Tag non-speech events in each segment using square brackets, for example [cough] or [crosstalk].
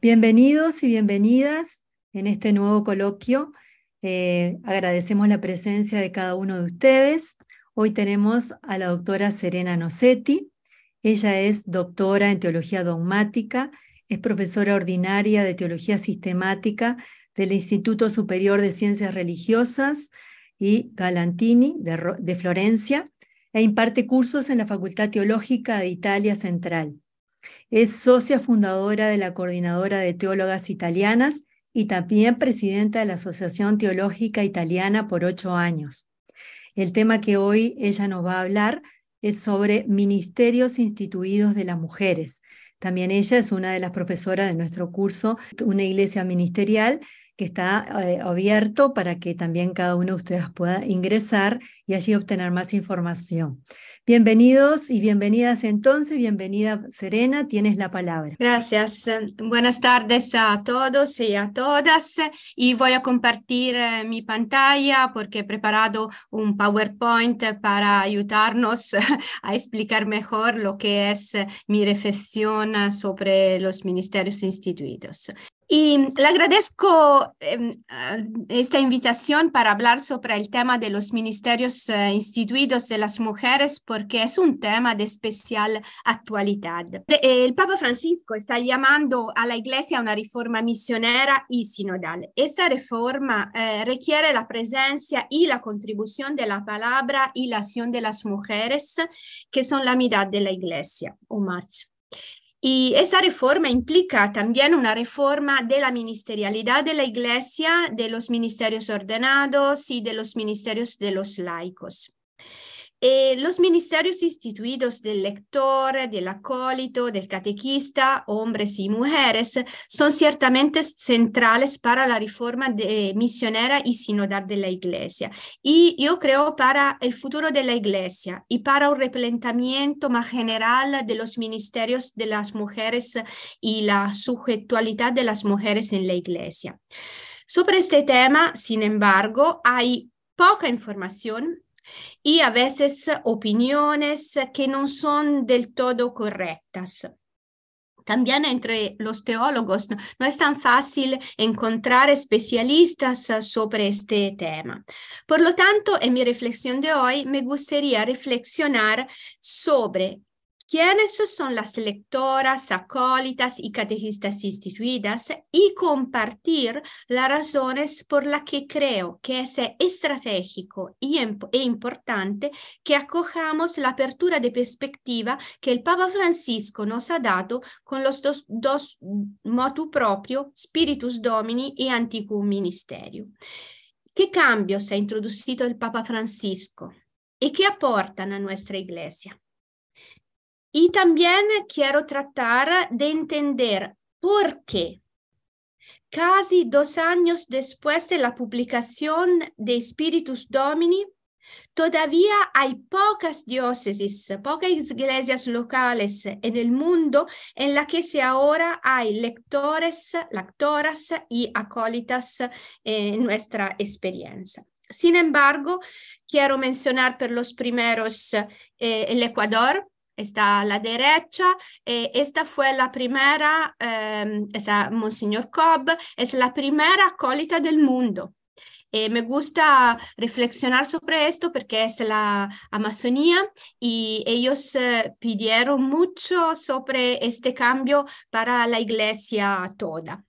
Bienvenidos y bienvenidas en este nuevo coloquio. Eh, agradecemos la presencia de cada uno de ustedes. Hoy tenemos a la doctora Serena Nocetti. Ella es doctora en teología dogmática, es profesora ordinaria de teología sistemática del Instituto Superior de Ciencias Religiosas y Galantini de, Florencia e imparte cursos en la Facultad Teológica de Italia Central. Es socia fundadora de la Coordinadora de Teólogas Italianas y también presidenta de la Asociación Teológica Italiana por ocho años. El tema que hoy ella nos va a hablar es sobre ministerios instituidos de las mujeres. También ella es una de las profesoras de nuestro curso, Una Iglesia Ministerial, que está eh, abierto para que también cada uno de ustedes pueda ingresar y allí obtener más información. Bienvenidos y bienvenidas entonces, bienvenida Serena, tienes la palabra. Gracias, eh, buenas tardes a todos y a todas y voy a compartir eh, mi pantalla porque he preparado un PowerPoint para ayudarnos [laughs] a explicar mejor lo que es eh, mi reflexión sobre los ministerios instituidos. Y le agradezco em, esta invitación para hablar sobre el tema de los ministerios instituidos de las mujeres. Por porque es un tema di special attualità. Eh, il Papa Francisco sta chiamando a la Iglesia a una riforma misionera e sinodal. Esta riforma eh, requiere la presenza e la contribuzione della la palabra y la acción de las mujeres, que son la mitad della Iglesia o más. Y esa reforma implica también una reforma de la ministerialidad de la Iglesia, de los ministerios ordenados y de los ministerios de los laicos. Eh, los ministerios instituidos del lector, del acólito, del catequista, hombres y mujeres, son ciertamente centrales para la reforma eh, misionera y sinodal de la Iglesia. Y yo creo para el futuro de la Iglesia y para un replentamiento más general de los ministerios de las mujeres y la sujetualidad de las mujeres en la Iglesia. Sobre este tema, sin embargo, hay poca información y a veces opiniones que no son del todo correctas. También entre los teólogos no es tan fácil encontrar especialistas sobre este tema. Por lo tanto, en mi reflexión de hoy me gustaría reflexionar sobre ¿Quiénes son las lectoras, acólitas y catequistas instituidas? Y compartir las razones por las que creo que es estratégico y e importante que acojamos la apertura de perspectiva que el Papa Francisco nos ha dado con los dos, dos motu proprio, Spiritus Domini e Anticum Ministerio. ¿Qué cambios ha introducido el Papa Francisco? ¿Y qué aportan a nuestra Iglesia? y también quiero tratar de entender por qué. Casi dos años después de la publicación de Spiritus Domini, todavía hay pocas diócesis, pocas iglesias locales en el mundo en las que se ahora hay lectores, lectoras y acólitas en nuestra experiencia. Sin embargo, quiero mencionar por los primeros eh, el Ecuador, está a la derecha. Eh, esta fue la primera, em, Monseñor Cobb, es la primera acólita del mundo. Eh, me gusta reflexionar sobre esto porque es la Amazonía y ellos eh, pidieron mucho sobre este cambio para la iglesia toda.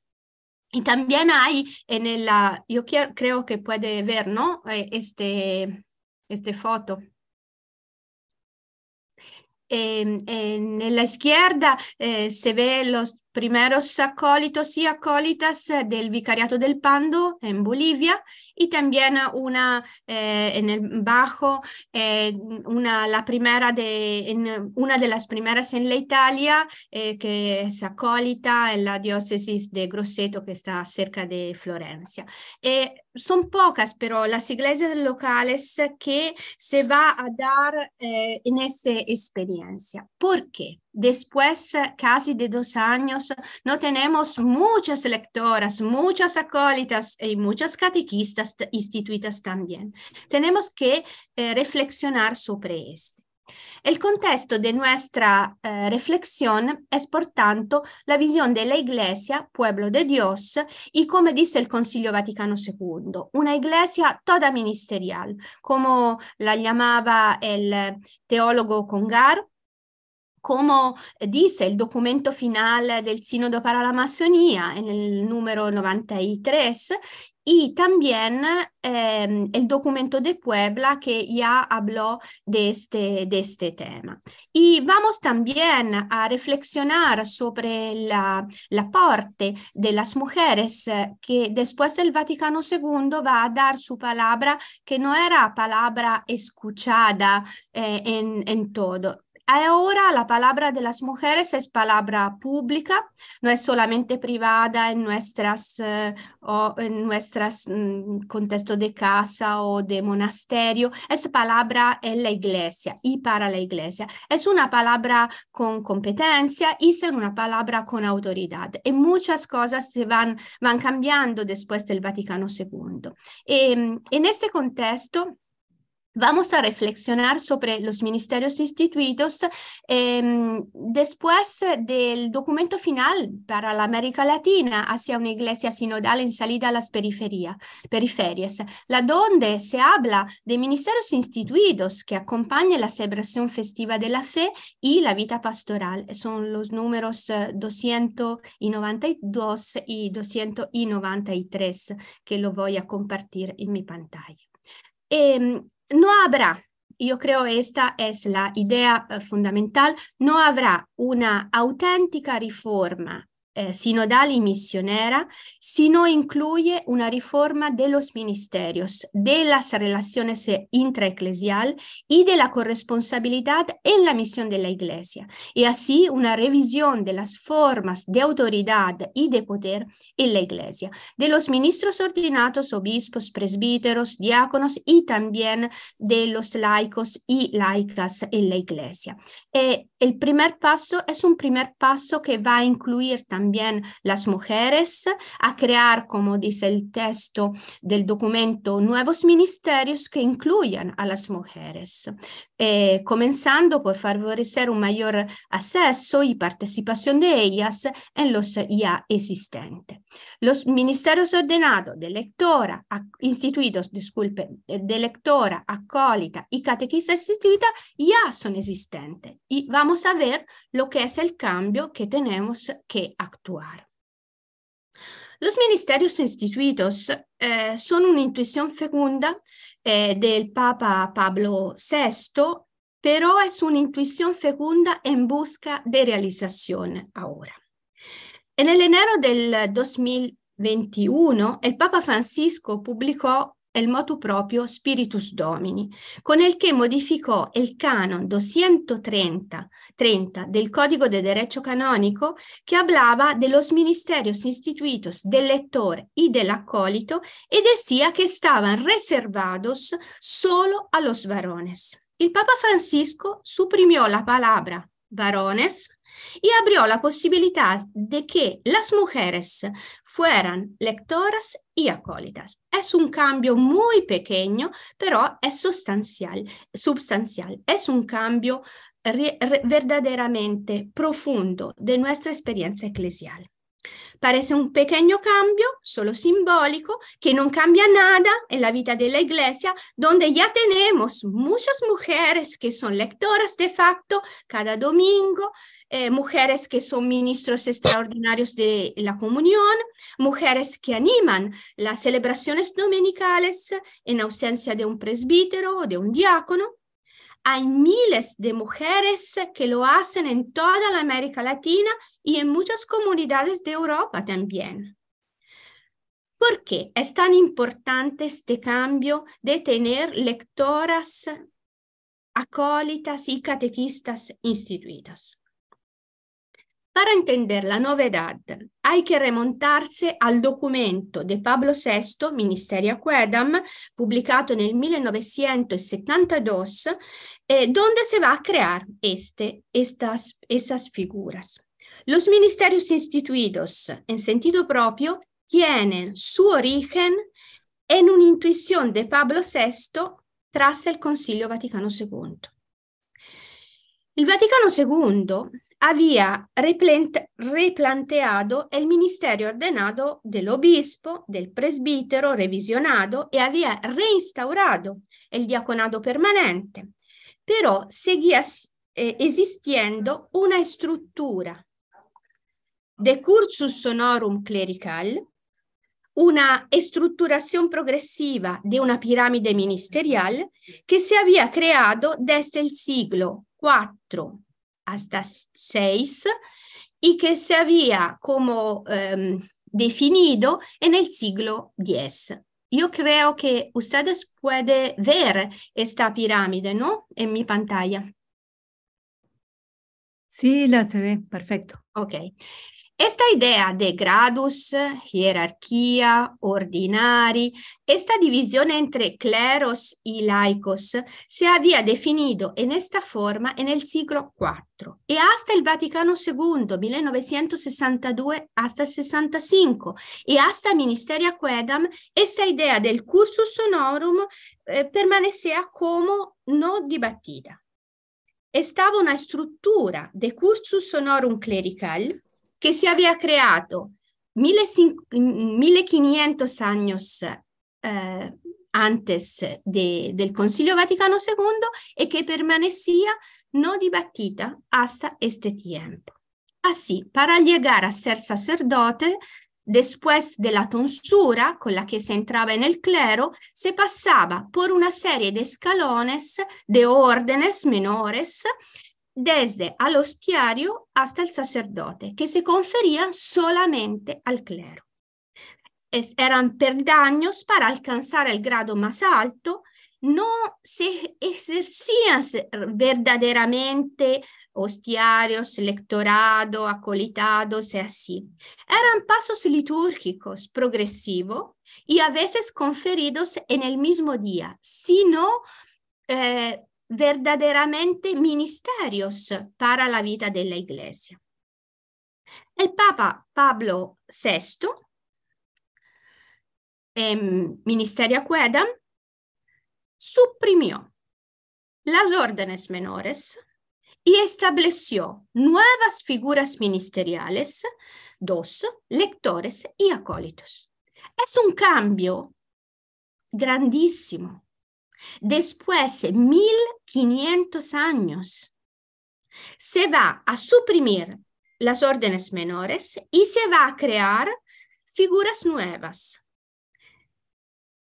Y también hay en la ah, yo creo que puede ver, ¿no? Este, este foto en, la izquierda eh, se ve los primeros acólitos y acólitas del Vicariato del Pando en Bolivia y también una eh, en el Bajo, eh, una, la primera de, en, una de las primeras en la Italia eh, que es acólita en la diócesis de Grosseto que está cerca de Florencia. Eh, son pocas, pero las iglesias locales que se va a dar eh, en esa experiencia. ¿Por qué? después eh, casi de dos años, no tenemos muchas lectoras, muchas acólitas y muchas catequistas instituidas también. Tenemos que eh, reflexionar sobre esto. El contexto de nuestra eh, reflexión es, por tanto, la visión de la Iglesia, pueblo de Dios, y como dice el Concilio Vaticano II, una Iglesia toda ministerial, como la llamaba el teólogo Congar, come dice il documento finale del Sinodo para la Massonia, eh, nel numero 93, e anche eh, el documento de Puebla che già parlò di questo tema. E vamos también a reflexionar sobre la, la parte de las mujeres que después Vaticano II va a dare su parola che non era palabra escuchada eh, in, en todo, Ahora la palabra de las mujeres es palabra pública, no es solamente privada en nuestras, eh, en mm, contexto de casa o de monasterio, es palabra en la iglesia y para la iglesia. Es una palabra con competencia y es una palabra con autoridad. Y muchas cosas se van, van cambiando después del Vaticano II. Em, en este contexto, Vamos a reflexionar sobre los ministerios e instituidos em, después del documento final para la América Latina hacia una iglesia sinodal en salida a las periferia, periferias, la donde se habla de ministerios e instituidos que acompañan la celebración festiva de la fe y la vida pastoral. Son los números 292 eh, y 293 que lo voy a compartir en mi pantalla. Em, no habrá, yo creo esta es la idea eh, fundamental, no habrá una auténtica reforma sino eh, sinodal y misionera, sino incluye una reforma de los ministerios, de las relaciones eh, intraeclesial y de la corresponsabilidad en la misión de la Iglesia, y así una revisión de las formas de autoridad y de poder en la Iglesia, de los ministros ordinados, obispos, presbíteros, diáconos y también de los laicos y laicas en la Iglesia. Eh, el primer paso es un primer paso que va a incluir también también las mujeres, a crear, como dice el texto del documento, nuevos ministerios que incluyan a las mujeres. eh, comenzando por favorecer un mayor acceso y participación de ellas en los ya existentes. Los ministerios ordenados de lectora, instituidos, disculpe, de lectora, acólita y catequista instituida ya son existentes y vamos a ver lo que es el cambio que tenemos que actuar. Los ministerios instituidos eh, son una intuición fecunda eh, del Papa Pablo VI, però è una intuición fecunda in busca di realizzazione ora. En el del 2021, il Papa Francisco pubblicò e il motu proprio Spiritus Domini, con il che modificò il canon 230 30 del Codigo de Derecho Canonico che hablava de los ministerios instituitos del lettore e dell'accolito ed e che que estaban reservados solo a los varones. Il Papa Francisco suprimió la palabra varones y abrió la posibilidad de que las mujeres fueran lectoras y acólitas. Es un cambio muy pequeño, pero es sustancial, substancial. Es un cambio re, re, verdaderamente profundo de nuestra experiencia eclesial. Parece un pequeño cambio, solo simbólico, que no cambia nada en la vida de la iglesia, donde ya tenemos muchas mujeres que son lectoras de facto cada domingo, eh, mujeres que son ministros extraordinarios de la comunión, mujeres que animan las celebraciones dominicales en ausencia de un presbítero o de un diácono hay miles de mujeres que lo hacen en toda la América Latina y en muchas comunidades de Europa también. ¿Por qué es tan importante este cambio de tener lectoras acólitas y catequistas instituidas? Para entender la novedad, hay que remontarse al documento de Pablo VI, Ministeria Quedam, publicato nel 1972, eh, donde se va a crear este, estas, esas figuras. Los ministerios instituidos en sentido propio tienen su origen en una intuición de Pablo VI tras el Concilio Vaticano II. Il Vaticano II había replanteado il ministerio ordenato dell'obispo, del presbitero revisionato e había reinstaurato il diaconato permanente. Pero seguía eh, existiendo una struttura, de cursus sonorum clerical, una estructuración progressiva di una piramide ministeriale che si había creado desde il siglo IV hasta seis, y que se había como em, definido en el siglo X. Yo creo que ustedes pueden ver esta pirámide, ¿no? En mi pantalla. Sí, la se ve, perfecto. Ok. Questa idea di gradus, hierarchia, ordinari, questa divisione entre cleros e laicos se había definito in questa forma nel siglo IV e hasta el Vaticano II, 1962 hasta el 65, y hasta Ministeria Quedam, questa idea del cursus sonorum eh, permanecía como no debatida. Estaba una struttura de cursus sonorum clerical che si aveva creato 1500 anni eh, antes de, del Consiglio Vaticano II e che permanecía non dibattita hasta este tiempo. Así, para llegar a ser sacerdote, después de la tonsura con la que se entraba en el clero, se pasaba por una serie de escalones, de órdenes menores, desde al hostiario hasta el sacerdote, que se conferían solamente al clero. Es, eran perdaños para alcanzar el grado más alto, no se ejercían verdaderamente hostiarios, lectorado, acolitados y así. Eran pasos litúrgicos progresivos y a veces conferidos en el mismo día, sino eh, verdaderamente ministerios para la vita della Iglesia. Il Papa Pablo VI, em, Ministeria Quedam, suprimió las órdenes menores y estableció nuevas figuras ministeriales, dos, lectores y acólitos. Es un cambio grandísimo después 1500 años, se va a suprimir las órdenes menores y se va a crear figuras nuevas.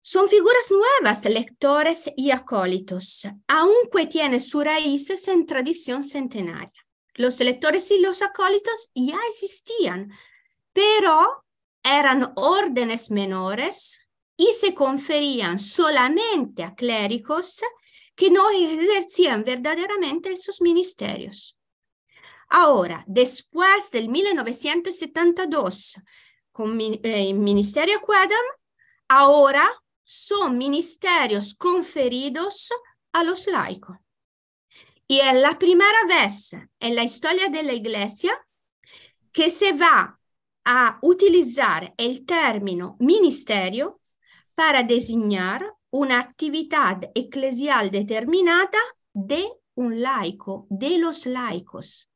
Son figuras nuevas, lectores y acólitos, aunque tiene sus raíces en tradición centenaria. Los lectores y los acólitos ya existían, pero eran órdenes menores y se conferían solamente a clérigos que no ejercían verdaderamente esos ministerios. Ahora, después del 1972, con el eh, Ministerio Quedam, ahora son ministerios conferidos a los laicos. Y es la primera vez en la historia de la Iglesia que se va a utilizar el término ministerio para designar una actividad eclesial determinada de un laico, de los laicos.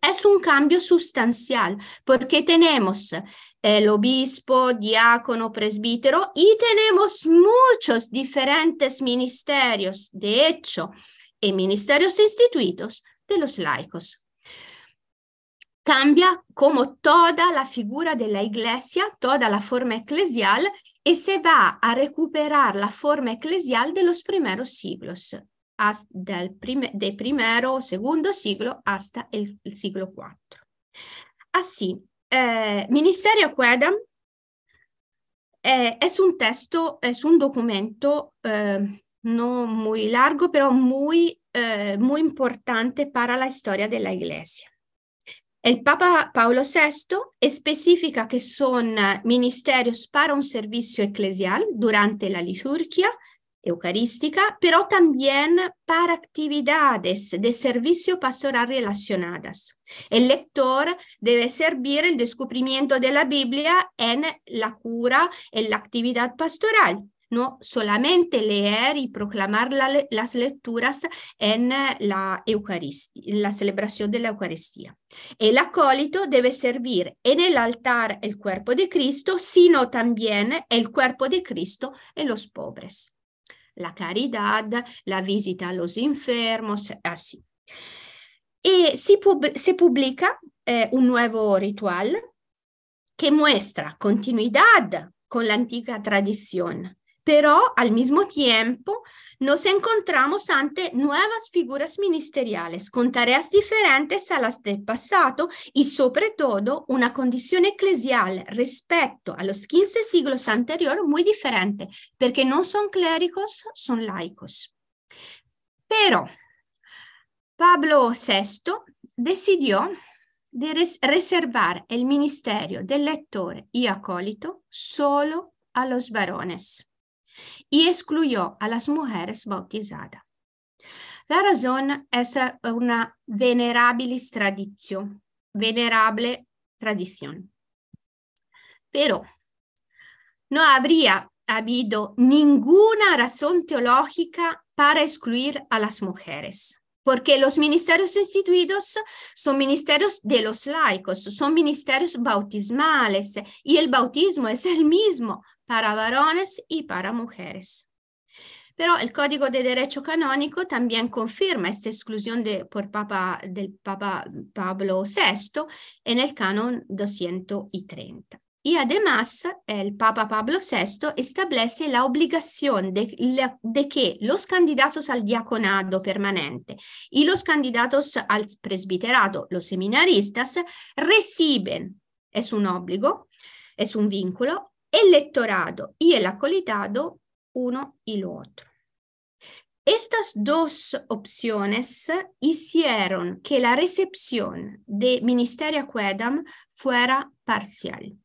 Es un cambio sustancial porque tenemos el obispo, diácono, presbítero y tenemos muchos diferentes ministerios, de hecho, y ministerios instituidos de los laicos. Cambia como toda la figura de la iglesia, toda la forma eclesial e se va a recuperare la forma eclesial de los primeros siglos, del prime, de primero o segundo siglo hasta el, el siglo IV. Así, eh, Ministerio Quedam è eh, es un texto, es un documento eh, no muy largo, pero molto eh, muy importante para la storia della Iglesia. El Papa Paulo VI especifica que son eh, ministerios para un servicio eclesial durante la liturgia eucarística, pero también para actividades de servicio pastoral relacionadas. El lector debe servir el descubrimiento de la Biblia en la cura, en la actividad pastoral, ¿no? Solamente leer y proclamar la, las lecturas en la, Eucaristía, en la celebración de la Eucaristía. El acólito debe servir en el altar el cuerpo de Cristo, sino también el cuerpo de Cristo en los pobres. La caridad, la visita a los enfermos, así. Y si pub se publica eh, un nuevo ritual que muestra continuidad con la antica tradición, pero al mismo tiempo nos encontramos ante nuevas figuras ministeriales con tareas diferentes a las del pasado y sobre todo una condición eclesial respecto a los 15 siglos anteriores muy diferente, porque no son clérigos, son laicos. Pero Pablo VI decidió di res- reservare il ministerio del lector e acólito solo a los varones. y excluyó a las mujeres bautizadas. La razón es una venerable tradición, venerable tradición. Pero no habría habido ninguna razón teológica para excluir a las mujeres, porque los ministerios instituidos son ministerios de los laicos, son ministerios bautismales y el bautismo es el mismo para varones y para mujeres. Pero el Código de Derecho Canónico también confirma esta exclusión por Papa, del Papa Pablo VI en el Canon 230. Y además, el Papa Pablo VI establece la obligación de, que los candidatos al diaconado permanente y los candidatos al presbiterado, los seminaristas, reciben, es un obbligo, es un vínculo, el electorado y el acolitado uno y lo otro. Estas dos opciones hicieron que la recepción de Ministerio Quedam fuera parcial.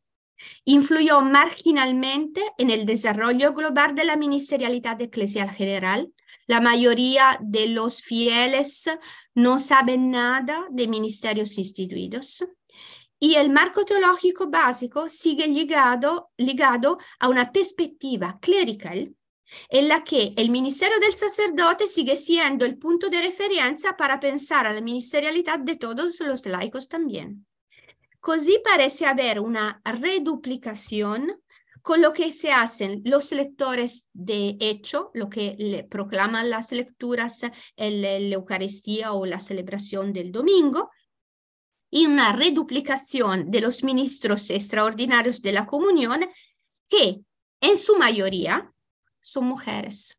Influyó marginalmente en el desarrollo global de la ministerialidad eclesial general. La mayoría de los fieles no saben nada de ministerios instituidos y el marco teológico básico sigue ligado, ligado a una perspectiva clerical en la que el ministerio del sacerdote sigue siendo el punto de referencia para pensar a la ministerialidad de todos los laicos también. Così parece haber una reduplicación con lo que se hacen los lectores de hecho, lo que proclaman las lecturas en la Eucaristía o la celebración del domingo, y una reduplicación de los ministros extraordinarios de la comunión que en su mayoría son mujeres.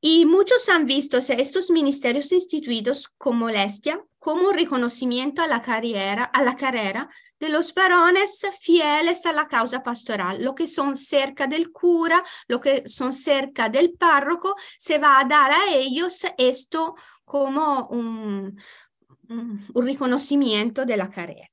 Y muchos han visto estos ministerios instituidos como molestia como un reconocimiento a la carrera, a la carrera de los varones fieles a la causa pastoral. Lo que son cerca del cura, lo que son cerca del párroco, se va a dar a ellos esto como un, Mm, un riconoscimento della carriera.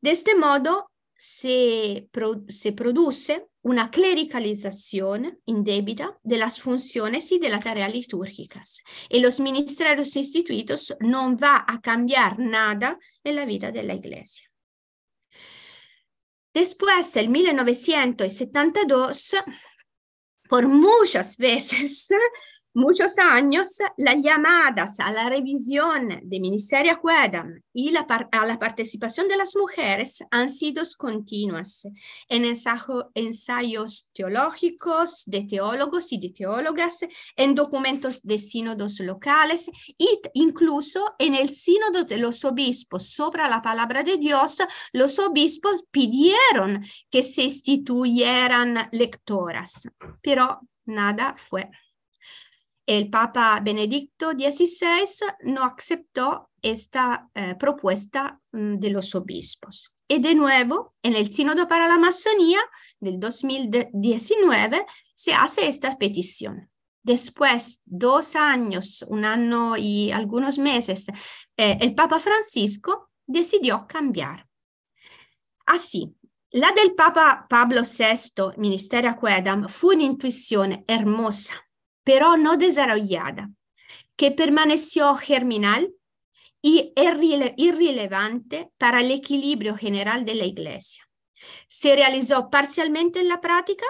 De questo modo si, pro, se produsse una clericalizzazione indebita de las funciones della de las e litúrgicas. Y los ministerios instituidos no va a cambiar nada nella vita della iglesia. Después, nel 1972, por muchas veces, muchos años las llamadas a la revisión de Ministeria Cuedam y a la participación de las mujeres han sido continuas en ensayos teológicos de teólogos y de teólogas, en documentos de sínodos locales e incluso en el sínodo de los obispos sobre la palabra de Dios, los obispos pidieron que se instituyeran lectoras, pero nada fue e el Papa Benedicto XVI non aceptó questa eh, propuesta mm, de los obispos. Y de nuevo, en el Sínodo para la Masonía del 2019 si fa questa petizione. Después, dos años, un anno e alcuni mesi, eh, el Papa Francisco decidió cambiare. Así, la del Papa Pablo VI, Ministeria Quedam, fu una intuición hermosa pero no desarrollada, que permaneció germinal y irrelevante para el equilibrio general de la Iglesia. Se realizó parcialmente en la práctica.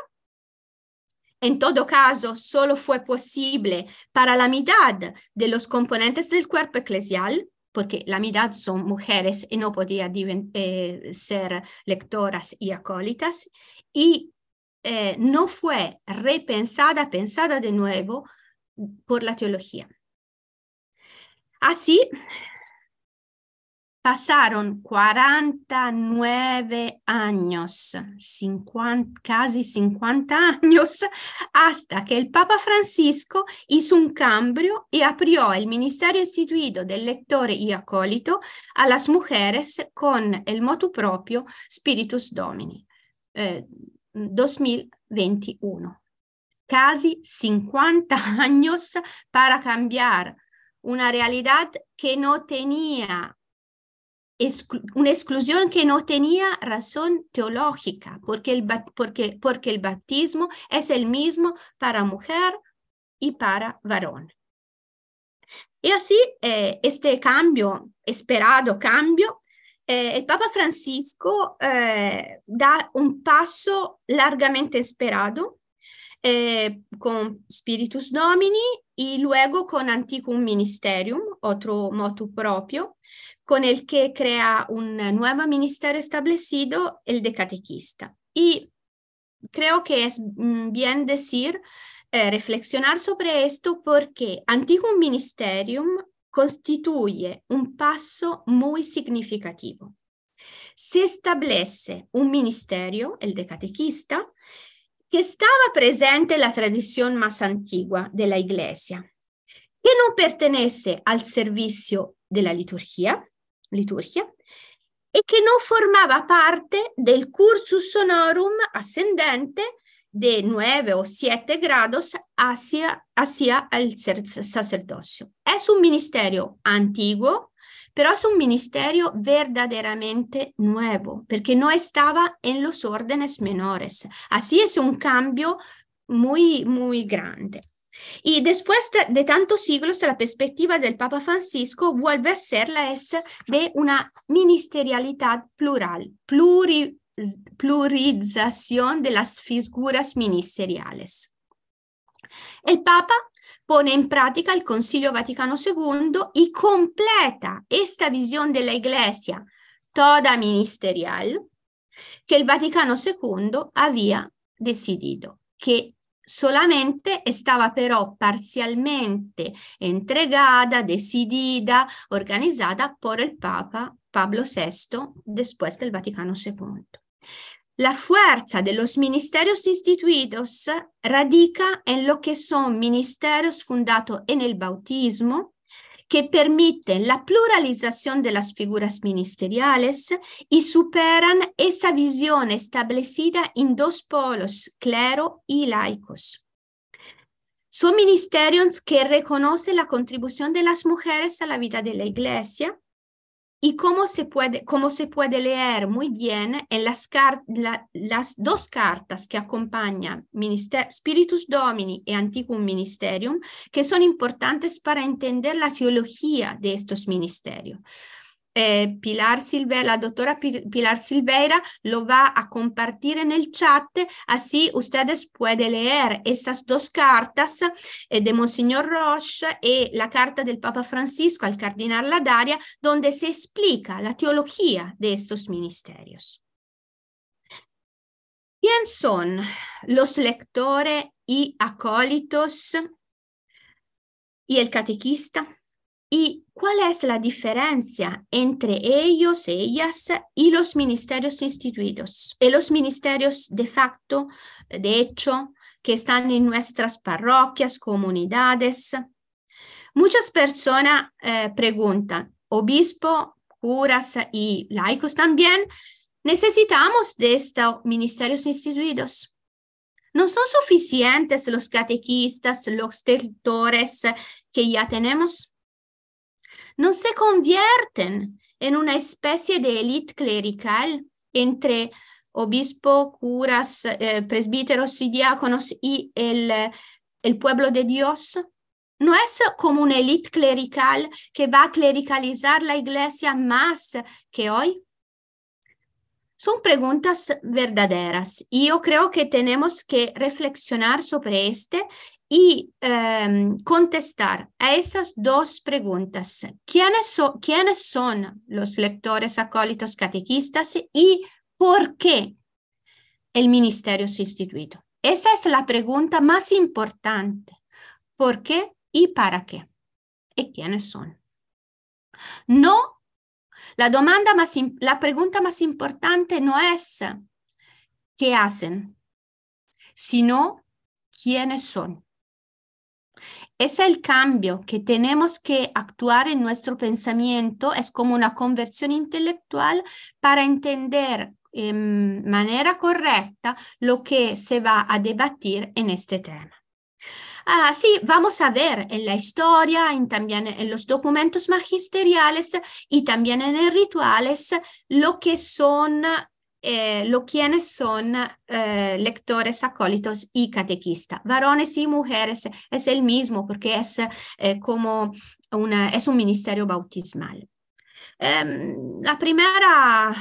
En todo caso, solo fue posible para la mitad de los componentes del cuerpo eclesial, porque la mitad son mujeres y no podía eh, ser lectoras y acólitas, y eh, no fue repensada, pensada de nuevo por la teología. Así, pasaron 49 años, 50, casi 50 años, hasta que el Papa Francisco hizo un cambio y abrió el ministerio instituido del lector y acólito a las mujeres con el motu propio Spiritus Domini. Eh, 2021. Casi 50 [laughs] años para cambiar una realidad que no tenía, una exclusión que no tenía razón teológica, porque el, porque, bautismo es el mismo para mujer y para varón. Y así eh, este cambio, esperado cambio, eh, il Papa Francisco eh, dà un passo largamente sperato eh, con Spiritus Domini y luego con Anticum Ministerium, otro motu proprio, con il che crea un nuovo ministero establecido, il de Catechista. E credo che es mm, bien decir, eh, reflexionar sobre esto perché Anticum Ministerium costituye un passo molto significativo. Se stabilisse un ministerio, il de catequista, que estaba presente la tradizione más antigua della Iglesia, che non pertenesse al servizio della liturgia, liturgia e che non formava parte del cursus honorum ascendente de 9 o 7 grados hacia, hacia el sacerdocio. Es un ministerio antiguo, pero es un ministerio verdaderamente nuevo, porque no estaba en los órdenes menores. Así es un cambio muy, muy grande. Y después de, de, tantos siglos, la perspectiva del Papa Francisco vuelve a ser la es de una ministerialidad plural, pluri, plurización de las figuras ministeriales. El Papa pone in pratica il Concilio Vaticano II y completa esta visión de la Iglesia toda ministerial que el Vaticano II había decidido, que solamente estaba però parzialmente entregada, decidida, organizzata por el Papa Pablo VI después del Vaticano II. La fuerza de los ministerios instituidos radica en lo que son ministerios fundados en el bautismo, que permiten la pluralización de las figuras ministeriales y superan esa visión establecida en dos polos, clero y laicos. Son ministerios que reconocen la contribución de las mujeres a la vida de la Iglesia y cómo se puede, cómo se puede leer muy bien en las, dos cartas que acompañan Minister Spiritus Domini y Anticum Ministerium, que son importantes para entender la teología de estos ministerios. eh, Pilar Silve- la dottora P- Pilar Silveira lo va a compartir en el chat, así ustedes pueden leer esas dos cartas eh, de Monseñor Roche y la carta del Papa Francisco al Cardinal Ladaria, donde se explica la teología de estos ministerios. ¿Quién son los lectores y acólitos y el catequista? ¿Y cuál es la diferencia entre ellos, ellas y los ministerios instituidos? Y eh, los ministerios de facto, de hecho, que están en nuestras parroquias, comunidades. Muchas personas eh, preguntan, obispo, curas y laicos también, necesitamos de estos ministerios instituidos. No son suficientes los catequistas, los territores que ya tenemos no se convierten en una especie de élite clerical entre obispo, curas, eh, presbíteros y diáconos y eh, el, pueblo de Dios? No es como una élite clerical que va a clericalizar la iglesia más que hoy. Son preguntas verdaderas. Yo creo que tenemos que reflexionar sobre este y em, contestar a esas dos preguntas. ¿Quiénes, son los lectores acólitos catequistas y por qué el ministerio ha instituido? Esa es la pregunta más importante. ¿Por qué y para qué? ¿Y quiénes son? No, la pregunta más importante no es qué hacen, sino quiénes son. Es el cambio que tenemos que actuar en nuestro pensamiento, es como una conversión intelectual para entender en manera correcta lo que se va a debatir en este tema. Ah, sí, vamos a ver en la historia, en, también en los documentos magisteriales y también en el rituales lo que son eh, lo los quienes son eh, lectores acólitos y catequistas. Varones y mujeres es el mismo porque es eh, como una, es un ministerio bautismal. Em, la primera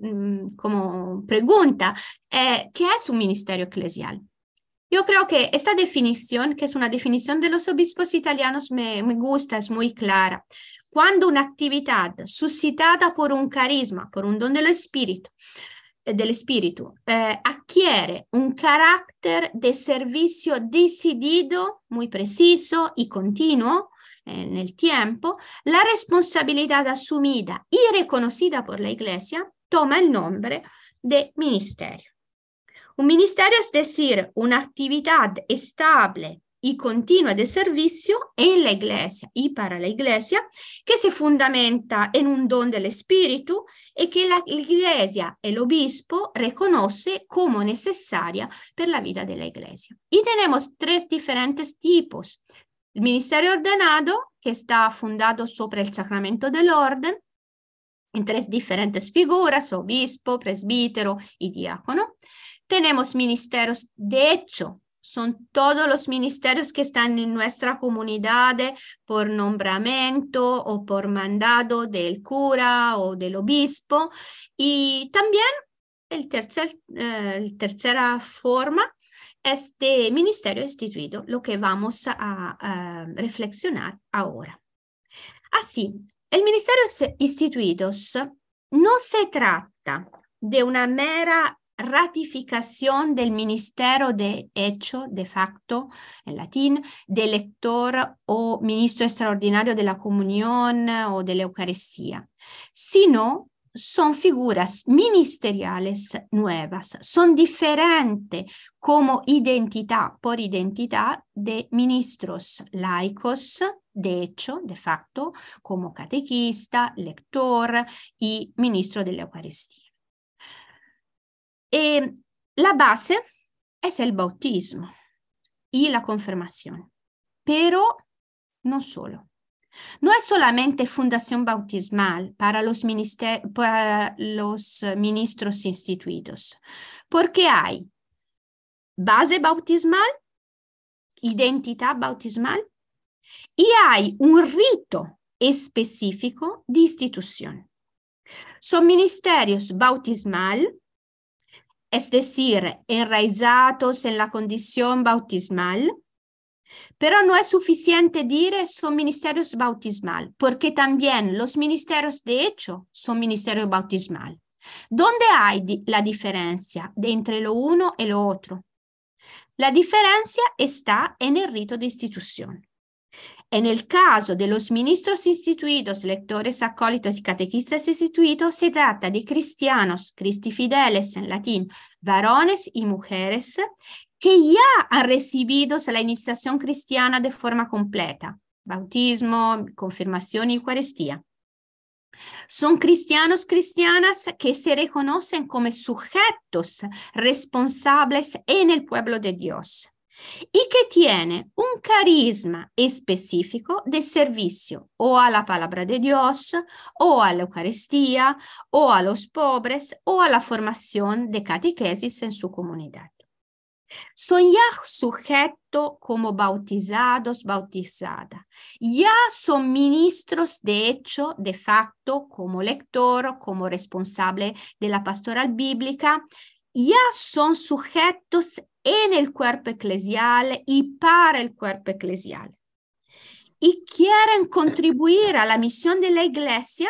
em, como pregunta, ¿qué es un ministerio eclesial? Yo creo que esta definición, que es una definición de los obispos italianos, me gusta, es muy clara. quando un'attività suscitata suscitada por un carisma, por un don dello spirito, del espíritu eh, eh adquiere un carácter di servizio decidido, molto preciso e continuo eh, nel tempo, la responsabilità asumida e riconosciuta por la Iglesia toma il nome di ministerio. Un ministerio es decir, un'attività actividad estable y continua de servicio in la iglesia y para la iglesia, che si fondamenta in un don del Espíritu y que la iglesia, e l'obispo reconoce come necessaria per la vita della iglesia. E tenemos tre diferentes tipi. Il ministero ordenato, che sta fundado sopra il sacramento del in tre tres diferentes obispo, presbítero e diacono. Tenemos ministeri de hecho, son todos los ministerios que están en nuestra comunidad por nombramiento o por mandado del cura o del obispo. Y también el tercer, eh, la tercera forma es de ministerio instituido, lo que vamos a, a reflexionar ahora. Así, el ministerio instituidos no se trata de una mera ratificación del ministerio de hecho, de facto, en latín, de lector o ministro extraordinario de la comunión eh, o de la Eucaristía, sino son figuras ministeriales nuevas, son diferentes como identidad por identidad de ministros laicos, de hecho, de facto, como catequista, lector y ministro de la Eucaristía. E la base è il bautismo e la confermazione, però non solo. Non è solamente fundación bautismal para los, para los, ministros instituidos, porque hay base bautismal, identità bautismal e hay un rito específico di istituzione. Son ministerios bautismal es decir, enraizados en la condición bautismal. Pero no es suficiente decir son ministerios bautismal, porque también los ministerios de hecho son ministerios bautismal. ¿Dónde hay la diferencia entre lo uno y lo otro? La diferencia está en el rito de institución e nel caso dello ministros instituidos, lectores acolitos e catequistas instituidos, si tratta di cristianos, Christi fideles en latín, varones y mujeres, che già hanno ricevuto la iniziazione cristiana de forma completa, bautismo, confirmación y eucaristia. Son cristianos, cristianas che si riconoscono come sujetos responsables en el pueblo de Dios e che tiene un carisma específico de servizio o alla la palabra de Dios, o a o a los pobres, o alla la formación de catequesis en su comunidad. Son ya sujetos como bautizados, bautizada. sono son ministros de hecho, de facto, come lector, come responsabile della pastoral biblica, ya son sujetos en el cuerpo eclesial y para el cuerpo eclesial. Y quieren contribuir a la misión de la iglesia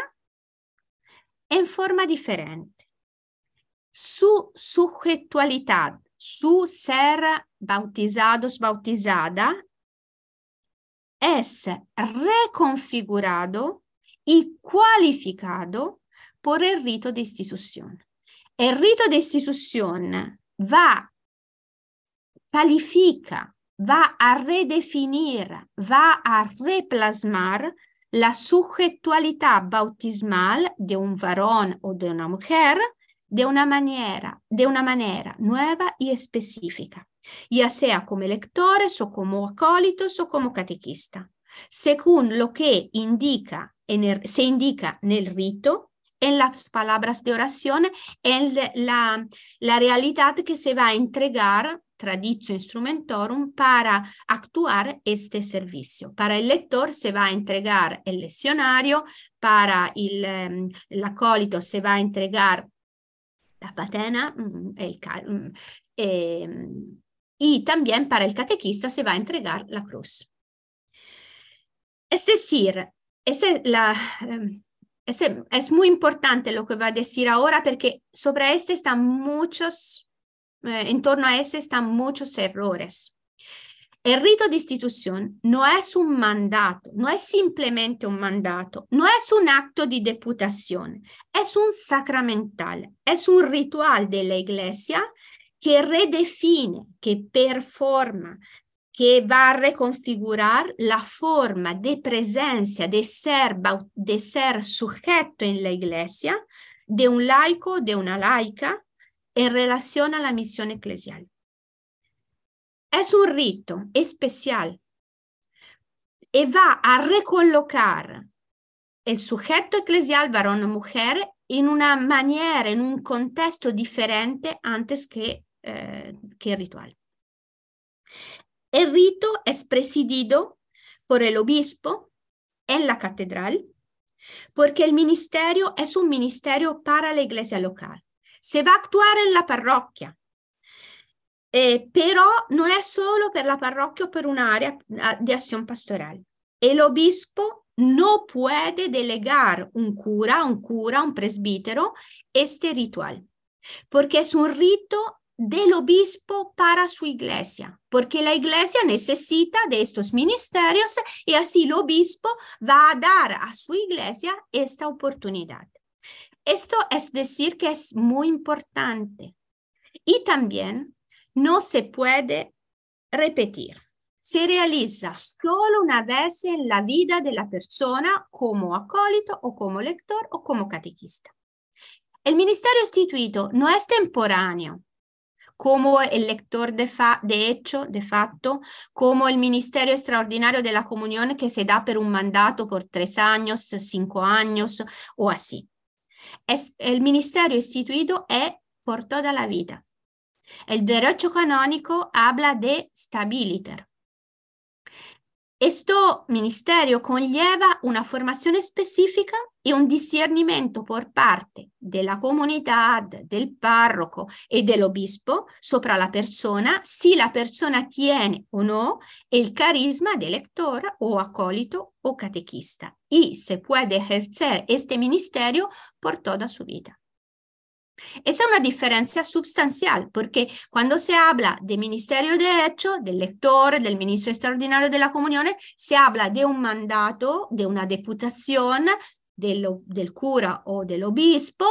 en forma diferente. Su sujetualidad, su ser bautizados, bautizada, es reconfigurado y cualificado por el rito de institución. E il rito d'istituzione va, qualifica, va a redefinire, va a replasmare la soggettualità bautismale di un varone o di una mujer di una maniera, di una maniera nuova e specifica, ya sea come lettore, so come accolito, so come catechista, secondo lo che indica, se indica nel rito en las palabras de oración, en la, la realidad que se va a entregar tradicio instrumentorum para actuar este servicio. Para el lector se va a entregar el leccionario, para el, el acólito se va a entregar la patena mm, el, eh, y también para el catequista se va a entregar la cruz. Es decir, es la, es, muy importante lo que va a decir ahora porque sobre este están muchos, eh, en torno a este están muchos errores. El rito de institución no es un mandato, no es simplemente un mandato, no es un acto de deputación, es un sacramental, es un ritual de la iglesia que redefine, que performa, che va a reconfigurar la forma di presenza di ser, ser sujeto in la iglesia di un laico, di una laica, in relazione alla missione misión È un rito especial e va a recolocar il sujeto eclesial, varone o mujer, in una maniera, in un contesto diferente antes que, eh, que el ritual. El rito es presidido por el obispo en la catedral, porque el ministerio es un ministerio para la iglesia local. Se va a actuar en la parroquia, eh, però non è solo per la parrocchia o per un'area di acción pastorale. E obispo non può delegare un cura, un cura, un presbítero, este ritual, perché è un rito del obispo para su iglesia, porque la iglesia necesita de estos ministerios y así el obispo va a dar a su iglesia esta oportunidad. Esto es decir que es muy importante y también no se puede repetir. Se realiza solo una vez en la vida de la persona como acólito o como lector o como catequista. El ministerio instituido no es temporáneo, como el lector de, fa de hecho, de facto, como el Ministerio Extraordinario de la Comunión que se da por un mandato por tres años, cinco años o así. Es, el ministerio instituido es por toda la vida. El derecho canónico habla de stabiliter, questo ministerio conlleva una formazione specifica e un discernimento por parte della comunità, del parroco e dell'obispo sopra la persona, se la persona tiene o no il carisma del lector o acolito o catechista e se può ejercer este ministerio por toda sua vita. Esa es una diferencia substancial, porque cuando se habla de ministerio de hecho, del lector, del ministro extraordinario de la comunión, se habla de un mandato, de una deputación, del, cura o del obispo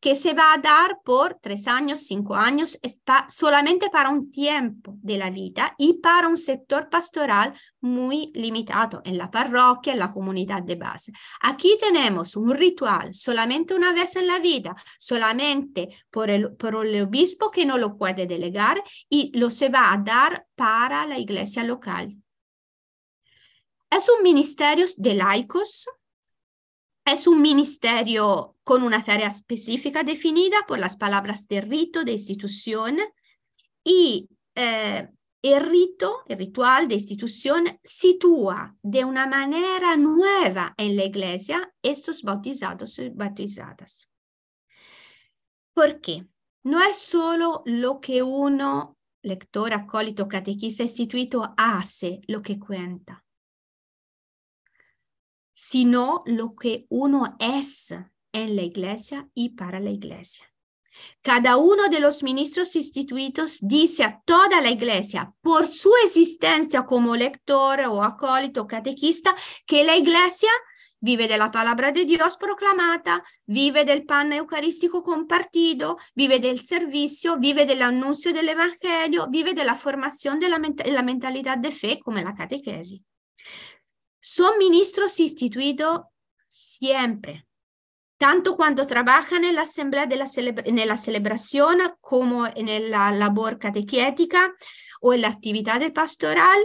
que se va a dar por tres años, cinco años, está solamente para un tiempo de la vida y para un sector pastoral muy limitado en la parroquia, en la comunidad de base. Aquí tenemos un ritual solamente una vez en la vida, solamente por el, por el obispo que no lo puede delegar y lo se va a dar para la iglesia local. Es un ministerio de laicos Es un ministerio con una tarea específica definida por las palabras de eh, rito, de institución, y eh, el rito, el ritual de institución, sitúa de una manera nueva en la iglesia estos bautizados y bautizadas. ¿Por qué? No es solo lo que uno, lector, acólito, catequista, instituido, hace lo que cuenta sino lo que uno es en la iglesia y para la iglesia. Cada uno de los ministros instituidos dice a toda la iglesia, por su existencia como lector o acólito catequista, que la iglesia vive de la palabra de Dios proclamata, vive del pan eucarístico compartido, vive del servicio, vive dell'annuncio dell'Evangelio, vive della formazione della, ment- della mentalità de fe come la catechesi. Son ministros instituidos siempre, tanto cuando trabajan en la asamblea de celebración como en la labor catequética o en la actividad pastoral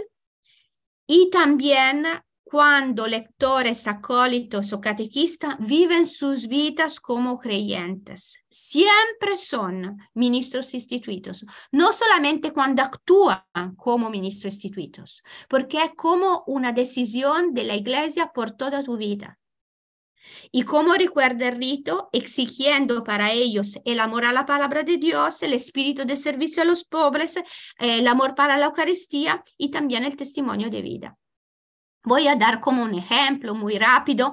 y también cuando lectores, acólitos o catequistas viven sus vidas como creyentes. Siempre son ministros instituidos, no solamente cuando actúan como ministros instituidos, porque es como una decisión de la iglesia por toda tu vida. Y como recuerda el rito, exigiendo para ellos el amor a la palabra de Dios, el espíritu de servicio a los pobres, eh, el amor para la Eucaristía y también el testimonio de vida. Voy a dar como un ejemplo muy rápido,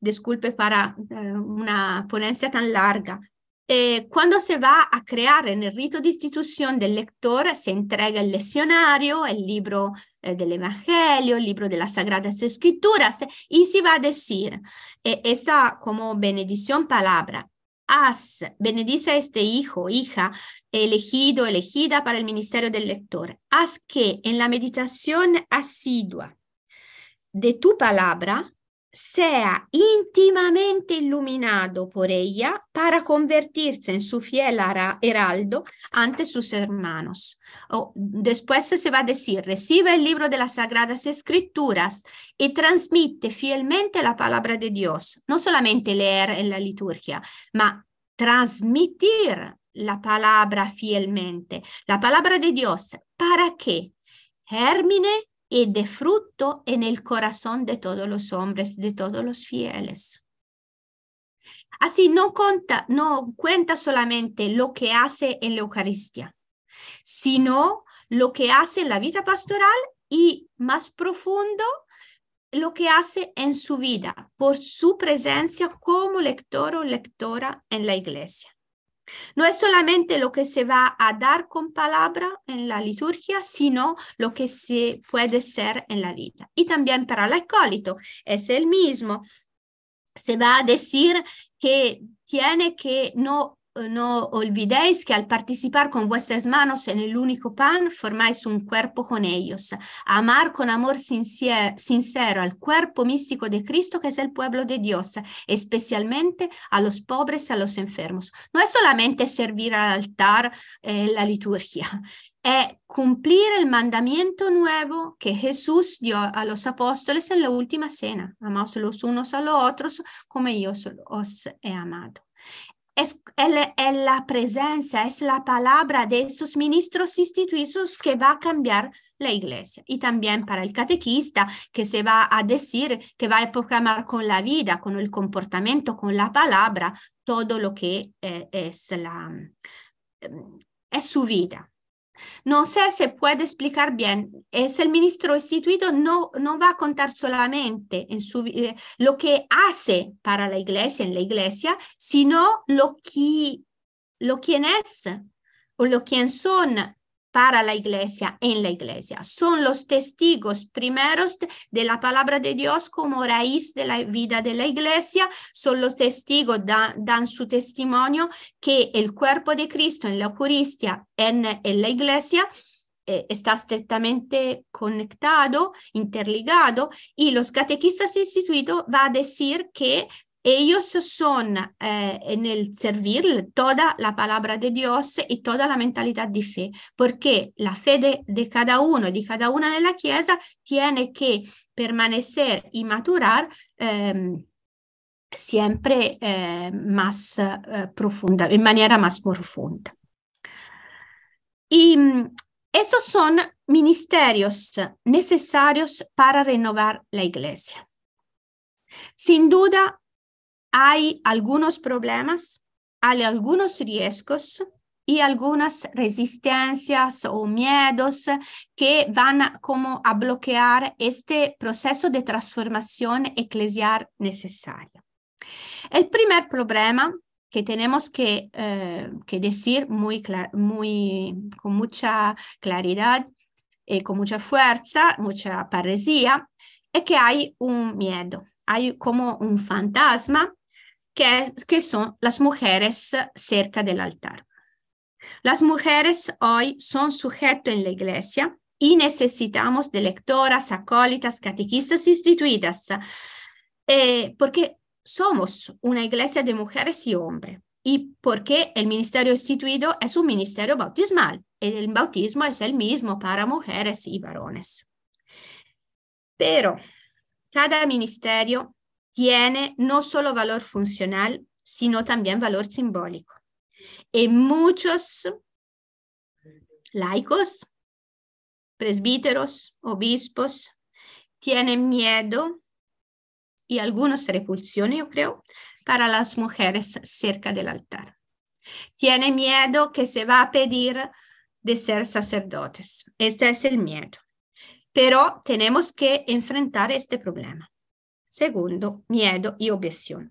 disculpe para eh, una ponencia tan larga. Eh, cuando se va a crear en el rito de institución del lector, se entrega el leccionario, el libro eh, del Evangelio, el libro de las Sagradas Escrituras, y se va a decir esta como bendición palabra. Haz, bendice a este hijo, hija, elegido, elegida para el ministerio del lector. Haz que en la meditación asidua de tu palabra sea íntimamente iluminado por ella para convertirse en su fiel heraldo ante sus hermanos. Oh, después se va a decir, recibe el libro de las Sagradas Escrituras y transmite fielmente la palabra de Dios, no solamente leer en la liturgia, ma transmitir la palabra fielmente, la palabra de Dios, para que germine y de fruto en el corazón de todos los hombres, de todos los fieles. Así no cuenta, no cuenta solamente lo que hace en la Eucaristía, sino lo que hace en la vida pastoral y más profundo lo que hace en su vida por su presencia como lector o lectora en la iglesia. No es solamente lo que se va a dar con palabra en la liturgia, sino lo que se puede ser en la vida. Y también para el acólito es el mismo. Se va a decir que tiene que no no olvidéis que al participar con vuestras manos en el único pan formáis un cuerpo con ellos. Amar con amor sincero al cuerpo místico de Cristo que es el pueblo de Dios, especialmente a los pobres, a los enfermos. No es solamente servir al altar eh, la liturgia, es eh, cumplir el mandamiento nuevo que Jesús dio a los apóstoles en la última cena. Amaos los unos a los otros como yo os he amado. es, la presencia, es la palabra de estos ministros instituidos que va a cambiar la iglesia. Y también para el catequista que se va a decir, que va a proclamar con la vida, con el comportamiento, con la palabra, todo lo que eh, es, la, em, es su vida. No sé se puede explicar bien. Es el ministro instituido, no, no va a contar solamente en su, eh, lo que hace para la iglesia, en la iglesia, sino lo, que, lo es o lo quien son para la iglesia, en la iglesia. Son los testigos primeros de la palabra de Dios como raíz de la vida de la iglesia. Son los testigos, dan su testimonio que el cuerpo de Cristo en la Eucaristía, en, la iglesia, eh, está estrechamente conectado, interligado, y los catequistas instituidos va a decir que Ellos son eh, nel servir toda la palabra de Dios y toda la mentalidad de fe, porque la fe de, de cada uno y de cada una nella Chiesa tiene que permanecer y maturar eh, siempre eh, más eh, profunda, en manera más profunda. Y mm, esos son ministerios necesarios para renovar la Iglesia. Sin duda, hay algunos problemas, hay algunos riesgos y algunas resistencias o miedos que van como a bloquear este proceso de transformación eclesial necesario. El primer problema que tenemos que, eh, decir muy, con mucha claridad y eh, con mucha fuerza, mucha paresía, es que hay un miedo, hay como un fantasma que, son las mujeres cerca del altar. Las mujeres hoy son sujeto en la iglesia y necesitamos de lectoras, acólitas, catequistas instituidas, eh, porque somos una iglesia de mujeres y hombres y porque el ministerio instituido es un ministerio bautismal. y El bautismo es el mismo para mujeres y varones. Pero cada ministerio tiene no solo valor funcional, sino también valor simbólico. Y muchos laicos, presbíteros, obispos, tienen miedo y algunos repulsión, yo creo, para las mujeres cerca del altar. Tiene miedo que se va a pedir de ser sacerdotes. Este es el miedo. Pero tenemos que enfrentar este problema. secondo miedo e obiezione.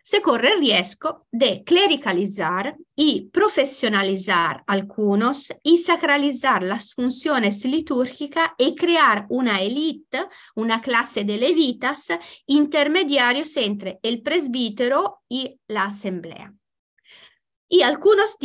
Se corre il riesco de clericalizzare e professionalizzare algunos y sacralizar las funciones litúrgicas y crear una elite, una classe delle levitas intermediarios entre il presbítero e l'assemblea. E Y algunos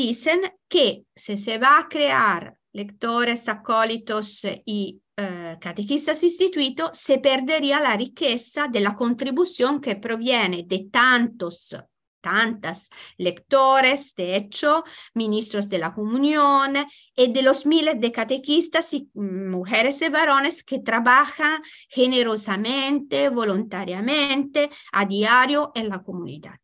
che se si va a creare lectores, accolitos e eh, catechista istituito se perderia la ricchezza della contribuzione che proviene de tantos tantas lectores, de hecho, ministros de la comunión y de los miles de catequistas y mm, mujeres y varones que trabajan generosamente, voluntariamente, a diario en la comunidad.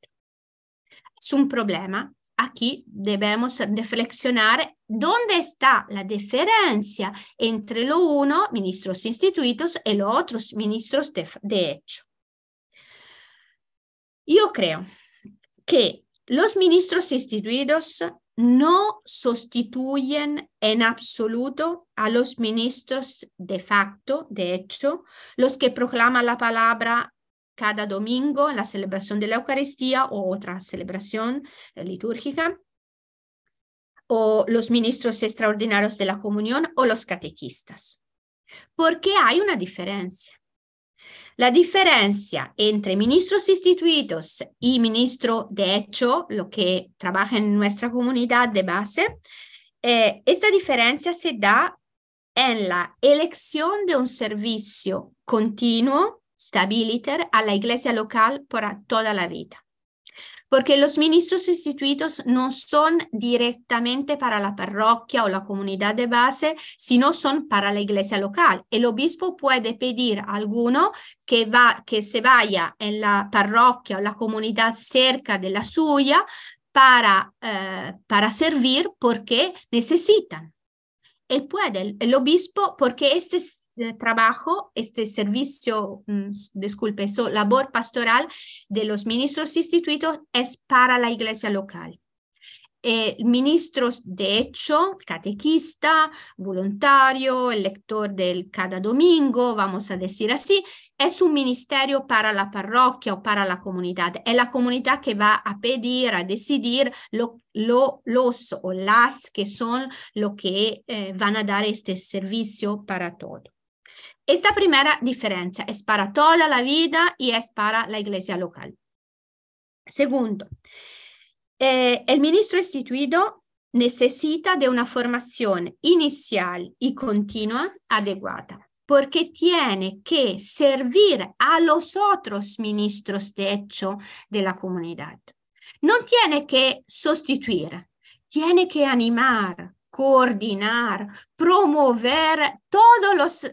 Es un problema aquí debemos reflexionar dónde está la diferencia entre lo uno, ministros instituidos, y los otros ministros de, hecho. Yo creo que los ministros instituidos no sustituyen en absoluto a los ministros de facto, de hecho, los que proclaman la palabra cada domingo la celebración de la Eucaristía o otra celebración eh, litúrgica, o los ministros extraordinarios de la comunión o los catequistas. qué hay una diferencia. La diferencia entre ministros instituidos y ministro de hecho, lo que trabaja en nuestra comunidad de base, eh, esta diferencia se da en la elección de un servicio continuo stabiliter a la iglesia local para toda la vida. Porque los ministros instituidos no son directamente para la parroquia o la comunidad de base, sino son para la iglesia local. El obispo puede pedir a alguno que, va, que se vaya en la parroquia o la comunidad cerca de la suya para, eh, para servir porque necesitan. Él puede, el obispo, porque este es trabajo, este servicio, mm, disculpe, labor pastoral de los ministros instituidos es para la iglesia local. el eh, ministros, de hecho, catequista, voluntario, el lector del cada domingo, vamos a decir así, es un ministerio para la parroquia o para la comunidad. Es la comunidad que va a pedir, a decidir lo, los o las que son lo que eh, van a dar este servicio para todos. Esta primera diferencia es para toda la vida y es para la iglesia local. Segundo, eh, el ministro istituido necesita de una formación inicial y continua adecuada porque tiene que servir a los otros ministros de hecho de la comunidad. No tiene que sustituir, tiene que animar, coordinar, promover todas las,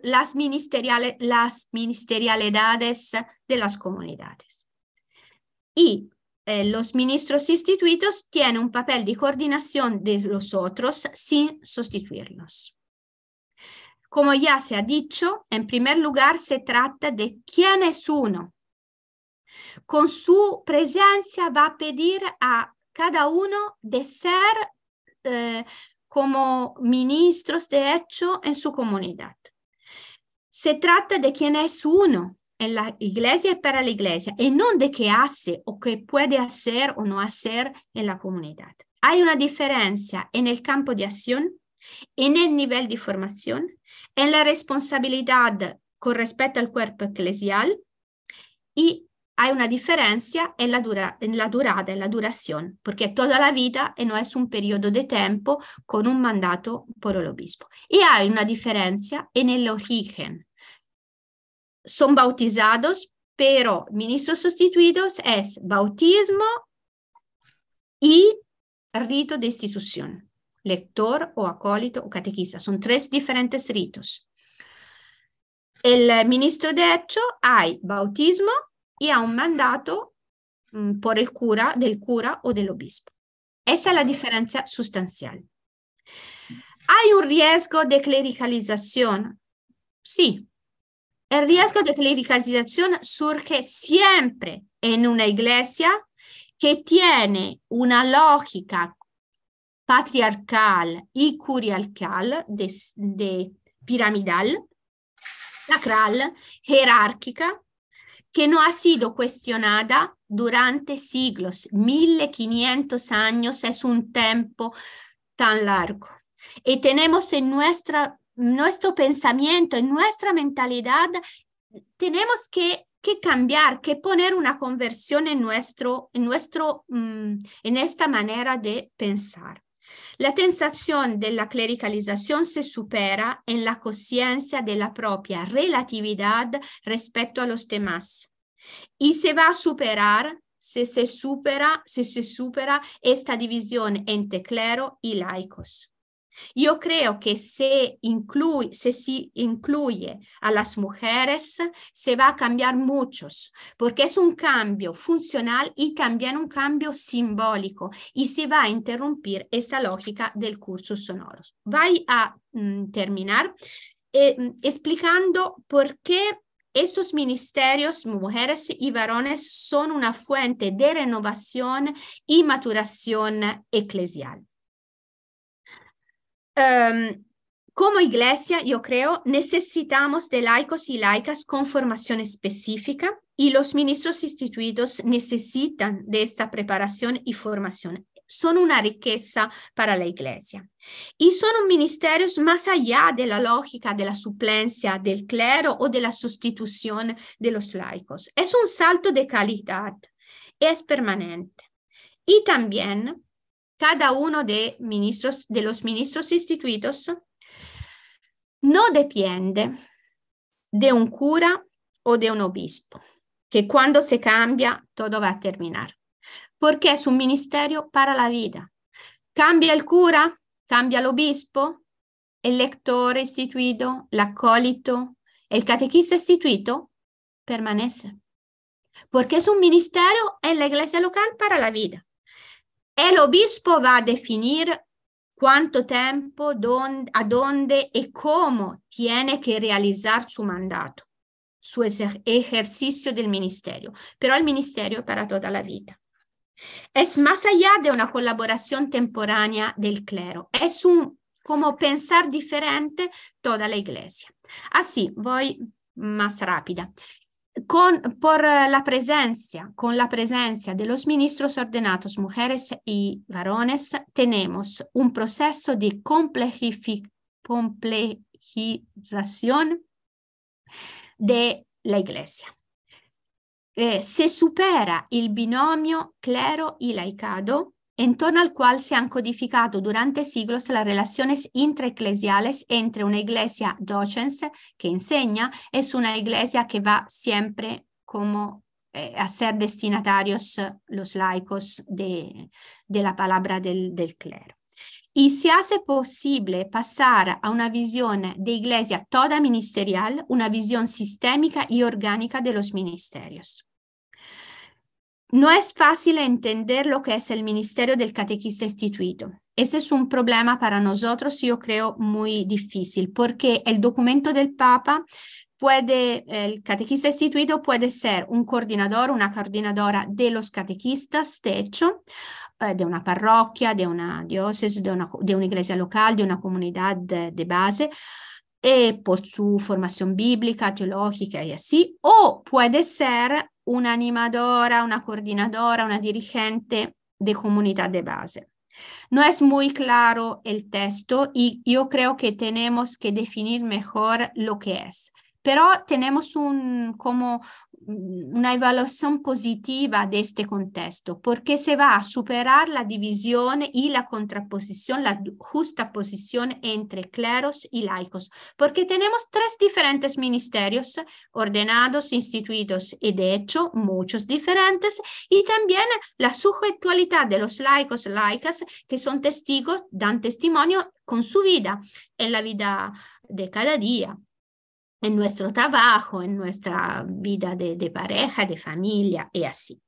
las ministerialidades de las comunidades. Y eh, los ministros instituidos tienen un papel de coordinación de los otros sin sustituirlos. Como ya se ha dicho, en primer lugar se trata de quién es uno. Con su presencia va a pedir a cada uno de ser eh, como ministros de hecho en su comunidad. Se trata de quién es uno en la iglesia y para la iglesia, y no de qué hace o qué puede hacer o no hacer en la comunidad. Hay una diferencia en el campo de acción, en el nivel de formación, en la responsabilidad con respecto al cuerpo eclesial y hay una diferencia en la, dura, en la durada, en la duración, porque toda la vida y no es un periodo de tiempo con un mandato por el obispo. Y hay una diferencia en el origen. Son bautizados, pero ministros sustituidos es bautismo y rito de institución, lector o acólito o catequista. Son tres diferentes ritos. El ministro de hecho hay bautismo, e ha un mandato mh, mm, por il cura, del cura o dell'obispo. Questa è la differenza sostanziale. Hai un riesgo di clericalizzazione? Sì. Il riesgo di clericalizzazione surge sempre in una iglesia che tiene una logica patriarcal e curiarcal, de, de piramidal, sacral, jerárquica, que no ha sido cuestionada durante siglos. 1500 años es un tiempo tan largo. Y tenemos en nuestra, nuestro pensamiento, en nuestra mentalidad, tenemos que, que cambiar, que poner una conversión en, nuestro, en, nuestro, mm, en esta manera de pensar. La tensazione della clericalización se supera en la conciencia de la propia relatividad respecto a los demás y se va a superar si se supera, si se supera esta división entre clero y laicos. Yo creo que se incluye, si incluye a las mujeres, se va a cambiar muchos, porque es un cambio funcional y también un cambio simbólico, y se va a interrumpir esta lógica del curso sonoro. Voy a mm, terminar eh, mm, explicando por qué estos ministerios, mujeres y varones, son una fuente de renovación y maturación eclesial. Em, como iglesia, yo creo, necesitamos de laicos y laicas con formación específica y los ministros instituidos necesitan de esta preparación y formación. Son una riqueza para la iglesia. Y son ministerios más allá de la lógica de la suplencia del clero o de la sustitución de los laicos. Es un salto de calidad, es permanente. Y también cada uno de, ministros, de los ministros instituidos no depende de un cura o de un obispo, que cuando se cambia todo va a terminar, porque es un ministerio para la vida. Cambia el cura, cambia el obispo, el lector instituido, el acólito, el catequista instituido, permanece, porque es un ministerio en la iglesia local para la vida. E l'obispo va a definire quanto tempo, don, ad onde e come tiene che realizzare suo mandato, suo esercizio del ministerio. Però il ministerio è per tutta la vita. È más allá de una collaborazione temporanea del clero, es un como pensar differente tutta la iglesia. Ah sì, voy más rápida. Con, por la presencia, con la presencia de los ministros ordenados mujeres y varones, tenemos un proceso de complejización de la Iglesia. Eh, se supera el binomio clero y laicado intorno al quale si han codificato durante siglos las relaciones intraeclesiales entre una iglesia docens que enseña es una iglesia che va sempre como eh, a ser destinatarios los laicos della de la palabra del, del, clero. E se hace possibile passare a una visione di iglesia toda ministerial, una visione sistémica e orgánica de los ministerios. Non è facile entender lo que es el ministerio del catequista instituido. Ese es un problema para nosotros, io creo, muy difficile, perché il documento del Papa puede, el eh, catequista instituido puede ser un coordinador, una coordinadora de los catechistas, de eh, de una parroquia, de una diocesi, de una, de una iglesia locale, de una comunità de, de base, E eh, por su formazione bíblica, teológica e così, o può essere una animadora, una coordinadora, una dirigente de comunidad de base. No es muy claro el texto y yo creo que tenemos que definir mejor lo que es, pero tenemos un, como una evaluación positiva de este contexto, porque se va a superar la división y la contraposición, la justa posición entre cleros y laicos, porque tenemos tres diferentes ministerios ordenados, instituidos y de hecho muchos diferentes, y también la sujetualidad de los laicos, laicas, que son testigos, dan testimonio con su vida en la vida de cada día en nuestro trabajo, en nuestra vida de, pareja, de familia y así.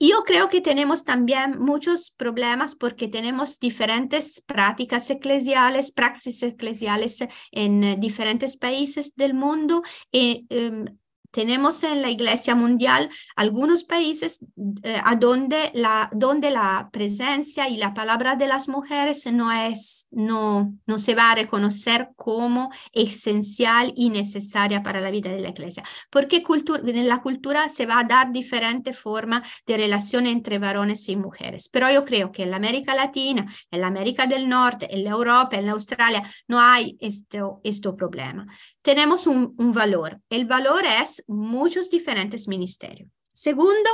Yo creo que tenemos también muchos problemas porque tenemos diferentes prácticas eclesiales, praxis eclesiales en eh, diferentes países del mundo eh, em, tenemos en la Iglesia Mundial algunos países eh, a donde, la, donde la presencia y la palabra de las mujeres no, es, no, no se va a reconocer como esencial y necesaria para la vida de la Iglesia, porque en la cultura se va a dar diferente forma de relación entre varones y mujeres. Pero yo creo que en la América Latina, en la América del Norte, en la Europa, en la Australia, no hay este, este problema. Tenemos un valor. El valor es muchos diferentes ministerios. Segundo,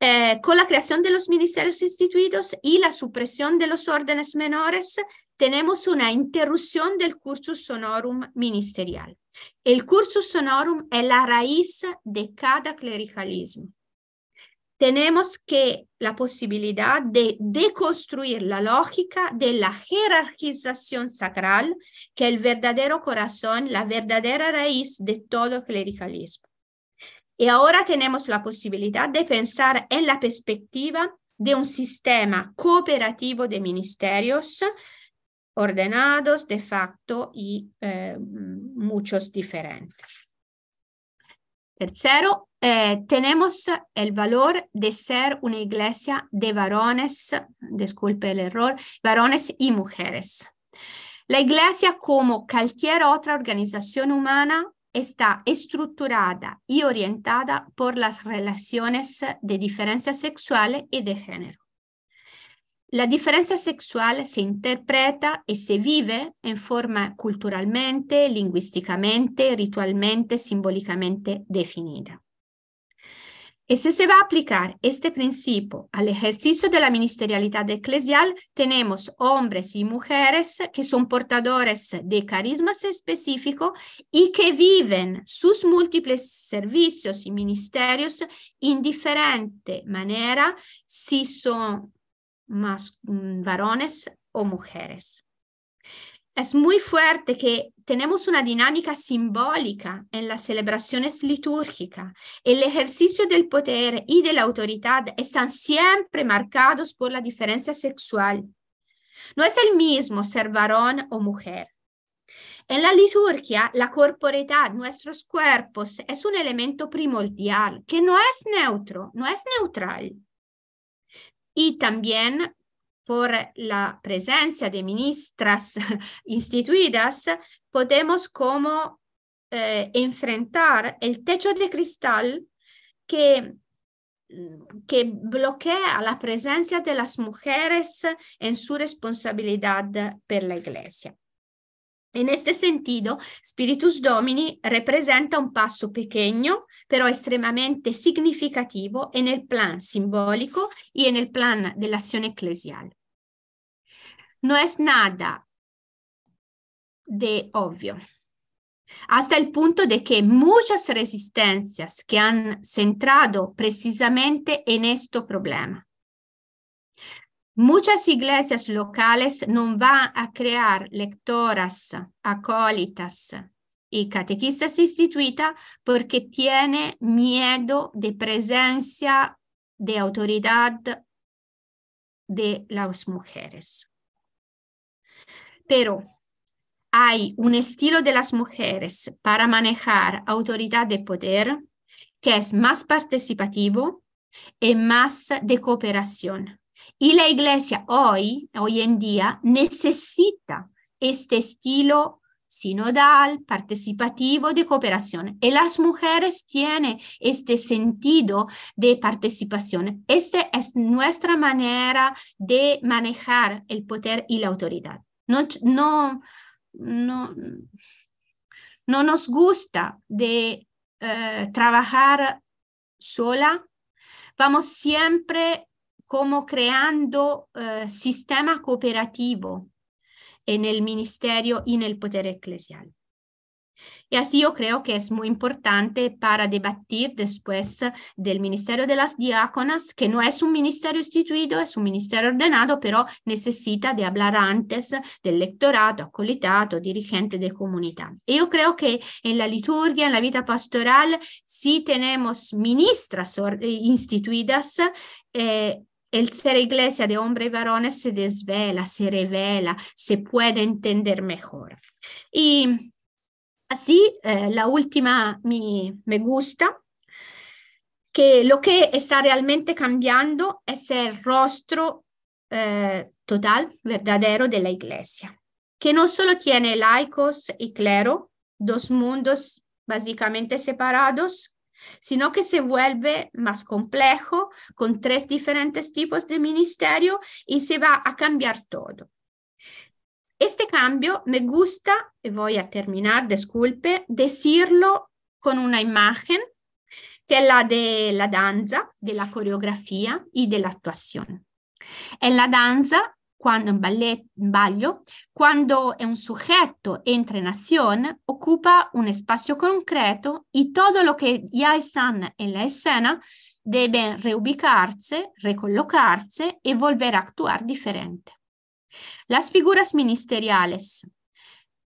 eh, con la creación de los ministerios instituidos y la supresión de los órdenes menores, tenemos una interrupción del cursus sonorum ministerial. El cursus sonorum es la raíz de cada clericalismo tenemos que la posibilidad de deconstruir la lógica de la jerarquización sacral, que es el verdadero corazón, la verdadera raíz de todo clericalismo. Y ahora tenemos la posibilidad de pensar en la perspectiva de un sistema cooperativo de ministerios ordenados de facto y eh, muchos diferentes. Tercero, eh, tenemos el valor de ser una iglesia de varones, disculpe el error, varones y mujeres. La iglesia, como cualquier otra organización humana, está estructurada y orientada por las relaciones de diferencia sexual y de género. La diferencia sexual se interpreta y se vive en forma culturalmente, lingüísticamente, ritualmente, simbólicamente definida. Y si se va a aplicar este principio al ejercicio de la ministerialidad eclesial, tenemos hombres y mujeres que son portadores de carismas específicos y que viven sus múltiples servicios y ministerios en diferente manera si son mm, varones o mujeres es muy fuerte que tenemos una dinámica simbólica en las celebraciones litúrgicas. El ejercicio del poder y de la autoridad están siempre marcados por la diferencia sexual. No es el mismo ser varón o mujer. En la liturgia, la corporeidad, nuestros cuerpos, es un elemento primordial que no es neutro, no es neutral. Y también por la presencia de ministras [laughs] instituidas, podemos como eh, enfrentar el techo de cristal que, mm, que bloquea la presencia de las mujeres en su responsabilidad per la iglesia. En este sentido, Spiritus Domini representa un passo pequeño, però estremamente significativo en el plan simbólico y en el plan de la acción no es nada de obvio, hasta el punto de que muchas resistencias que han centrado precisamente en este problema. Muchas iglesias locales no van a crear lectoras, acólitas y catequistas instituidas porque tiene miedo de presencia de autoridad de las mujeres pero hay un estilo de las mujeres para manejar autoridad de poder que es más participativo y más de cooperación. Y la iglesia hoy, hoy en día, necesita este estilo sinodal, participativo de cooperación. Y las mujeres tienen este sentido de participación. Esta es nuestra manera de manejar el poder y la autoridad no, no, nos gusta de eh, trabajar sola, vamos siempre como creando eh, sistema cooperativo en el ministerio y en el poder eclesial. Y así yo creo que es muy importante para debatir después eh, del Ministerio de las Diáconas, que no es un ministerio instituido, es un ministerio ordenado, pero necesita de hablar antes eh, del lectorado, acolitado, dirigente de comunidad. Y yo creo que en la liturgia, en la vida pastoral, si tenemos ministras eh, instituidas. el ser iglesia de hombre y varones se desvela, se revela, se puede entender mejor. Y Así, eh, la última, me gusta, que lo que está realmente cambiando es el rostro eh, total, verdadero de la iglesia, que no solo tiene laicos y clero, dos mundos básicamente separados, sino que se vuelve más complejo con tres diferentes tipos de ministerio y se va a cambiar todo. Este cambio me gusta, y voy a terminar, disculpe, decirlo con una imagen que es la de la danza, de la coreografía y de la actuación. En la danza, cuando en ballet, en ballo, cuando un sujeto entra en acción, ocupa un espacio concreto y todo lo que ya están en la escena debe reubicarse, recolocarse y volver a actuar diferente. Las figuras ministeriales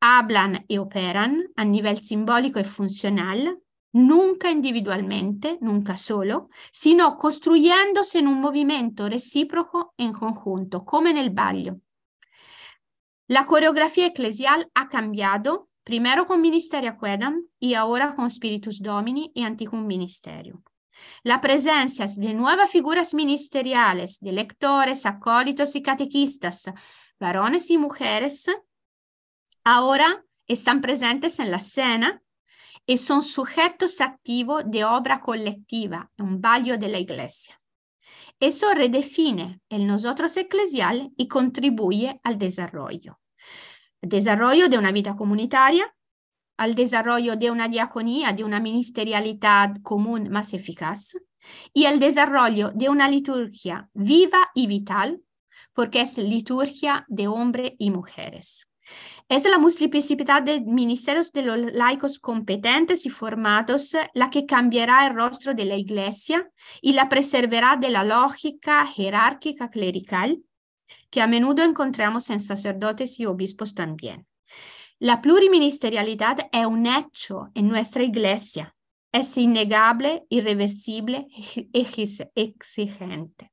hablan e operan a livello simbolico e funzionale, nunca individualmente, nunca solo, sino construyéndose in un movimento reciproco en conjunto, come nel el baglio. La coreografia eclesial ha cambiato, primero con Ministeria Quedam e ora con Spiritus Domini e Anticum Ministerium. La presenza di nuevas figuras ministeriales, de lectores, acólitos y catequistas, varones y mujeres, ahora están presentes en la cena y son sujetos activos de obra colectiva, un valio de la iglesia. Eso redefine el nosotros eclesial y contribuye al desarrollo. Desarrollo de una vida comunitaria, al desarrollo de una diaconía, de una ministerialidad común más eficaz y el desarrollo de una liturgia viva y vital, porque es liturgia de hombres y mujeres. Es la multiplicidad de ministerios de los laicos competentes y formados la que cambiará el rostro de la Iglesia y la preservará de la lógica jerárquica clerical que a menudo encontramos en sacerdotes y obispos también. La pluriministerialità è un hecho in nostra iglesia. È innegabile, irreversibile e esigente.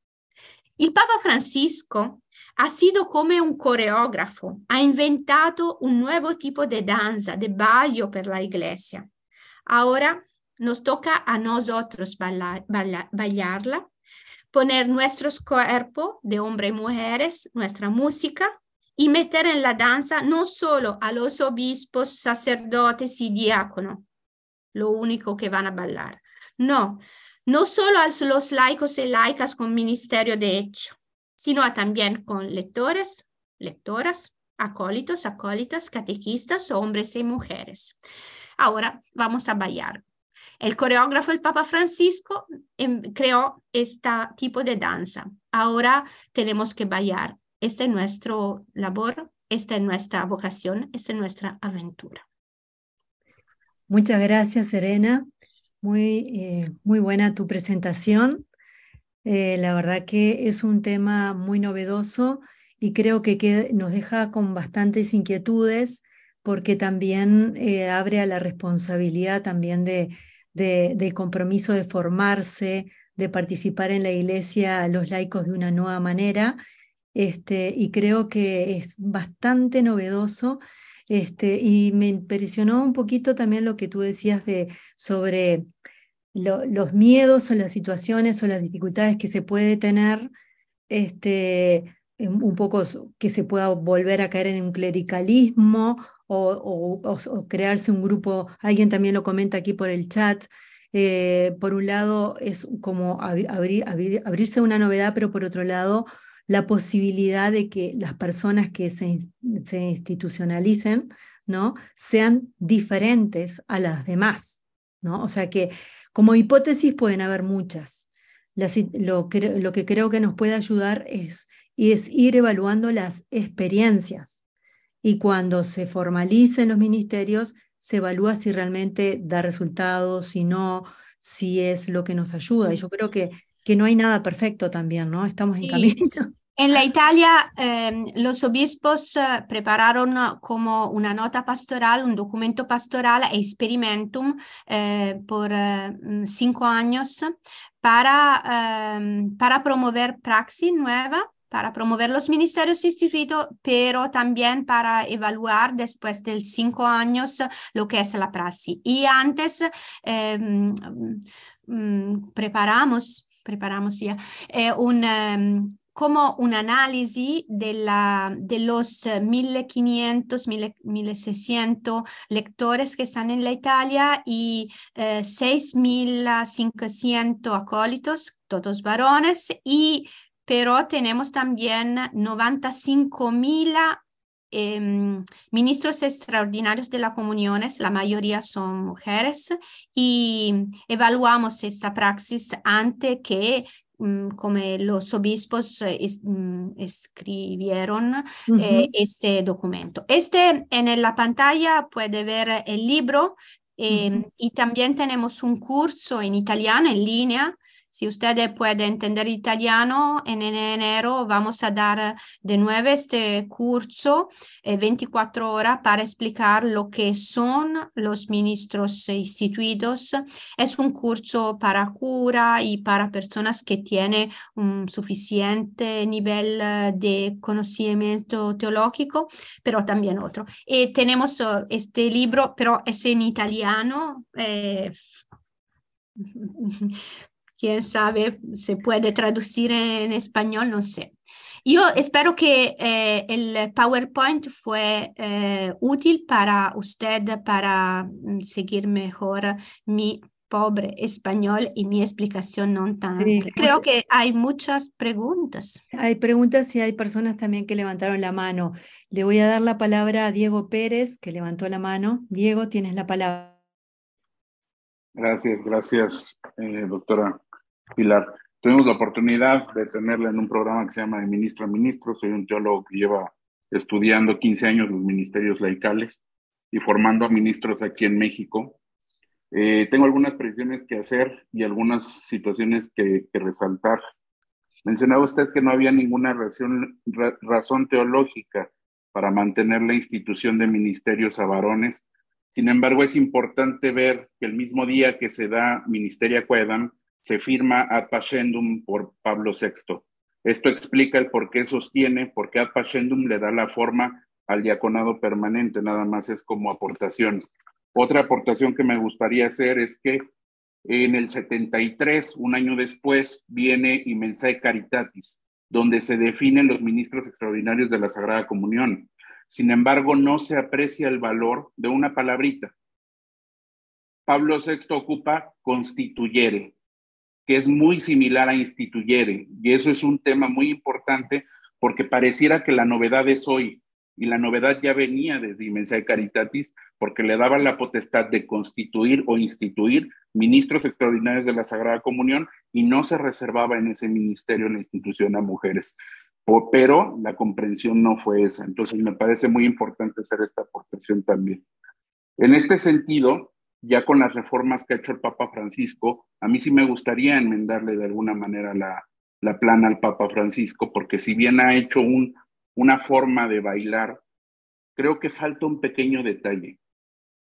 Il Papa Francisco ha sido come un coreografo, ha inventato un nuovo tipo di danza, di ballo per la iglesia. Ahora nos toca a noi bailar, bailar, bailarla, poner nuestros cuerpos de hombres y mujeres, nuestra música y meter en la danza no solo a los obispos, sacerdotes y diáconos, lo único que van a bailar, no, no solo a los laicos y laicas con ministerio de hecho, sino también con lectores, lectoras, acólitos, acólitas, catequistas, hombres y mujeres. Ahora vamos a bailar. El coreógrafo, el Papa Francisco, em, creó este tipo de danza. Ahora tenemos que bailar esta es nuestra labor, esta es nuestra vocación, esta es nuestra aventura. Muchas gracias, Serena. Muy, eh, muy buena tu presentación. Eh, la verdad que es un tema muy novedoso y creo que, nos deja con bastantes inquietudes porque también eh, abre a la responsabilidad también de, del compromiso de formarse, de participar en la iglesia a los laicos de una nueva manera este, y creo que es bastante novedoso. Este, y me impresionó un poquito también lo que tú decías de, sobre los miedos o las situaciones o las dificultades que se puede tener, este, em, un poco que se pueda volver a caer en un clericalismo o, crearse un grupo, alguien también lo comenta aquí por el chat, eh, por un lado es como abrirse una novedad, pero por otro lado la posibilidad de que las personas que se, se institucionalicen ¿no? sean diferentes a las demás. ¿no? O sea que como hipótesis pueden haber muchas. lo, lo, que creo que nos puede ayudar es, es ir evaluando las experiencias. Y cuando se formalicen los ministerios, se evalúa si realmente da resultados, si no, si es lo que nos ayuda. Y yo creo que que no hay nada perfecto también, ¿no? Estamos en camino. [laughs] En la Italia, em, los obispos eh, prepararon eh, como una nota pastoral, un documento pastoral, experimentum, eh, por mm, cinco años para, em, para promover praxis nueva para promover los ministerios instituidos, pero también para evaluar después de cinco años lo que es la praxis. Y antes em, mm, preparamos preparamos ya, eh, un, em, como un análisis de, la, de los 1500, eh, 1600 lectores que están en la Italia y 6500 eh, acólitos, todos varones, y pero tenemos también 95.000 Em, ministros extraordinarios de la comuniones, la mayoría son mujeres, y evaluamos esta praxis antes que mm, como los obispos eh, mm, escribieron eh, este documento. Este en la pantalla puede ver el libro em, y también tenemos un curso en italiano en línea si ustedes pueden entender italiano, en enero vamos a dar de nuevo este curso 24 eh, horas para explicar lo que son los ministros instituidos. Es un curso para cura y para personas que tienen un suficiente nivel eh, de conocimiento teológico, pero también otro. Y eh, tenemos este libro, pero es en italiano. [laughs] [laughs] quién sabe, se puede traducir en español, no sé. Yo espero que eh, el PowerPoint fue eh, útil para usted para mm, seguir mejor mi pobre español y mi explicación no tan. Creo que hay muchas preguntas. Hay preguntas y hay personas también que levantaron la mano. Le voy a dar la palabra a Diego Pérez, que levantó la mano. Diego, tienes la palabra. Gracias, gracias, eh, doctora. Pilar. Tuvimos la oportunidad de tenerla en un programa que se llama De Ministro a Ministro. Soy un teólogo que lleva estudiando 15 años los ministerios laicales y formando a ministros aquí en México. Eh, tengo algunas previsiones que hacer y algunas situaciones que, que resaltar. Mencionaba usted que no había ninguna razón, teológica para mantener la institución de ministerios a varones. Sin embargo, es importante ver que el mismo día que se da Ministeria Cuedan, se firma ad por Pablo VI. Esto explica el por qué sostiene, porque ad le da la forma al diaconado permanente, nada más es como aportación. Otra aportación que me gustaría hacer es que en el 73, un año después, viene mensae Caritatis, donde se definen los ministros extraordinarios de la Sagrada Comunión. Sin embargo, no se aprecia el valor de una palabrita. Pablo VI ocupa constituyere, que es muy similar a Instituyere. Y eso es un tema muy importante porque pareciera que la novedad es hoy. Y la novedad ya venía desde Inmensa de Caritatis porque le daban la potestad de constituir o instituir ministros extraordinarios de la Sagrada Comunión y no se reservaba en ese ministerio la institución a mujeres. Pero la comprensión no fue esa. Entonces me parece muy importante hacer esta aportación también. En este sentido, ya con las reformas que ha hecho el Papa Francisco, a mí sí me gustaría enmendarle de alguna manera la, plana al Papa Francisco, porque si bien ha hecho un, una forma de bailar, creo que falta un pequeño detalle.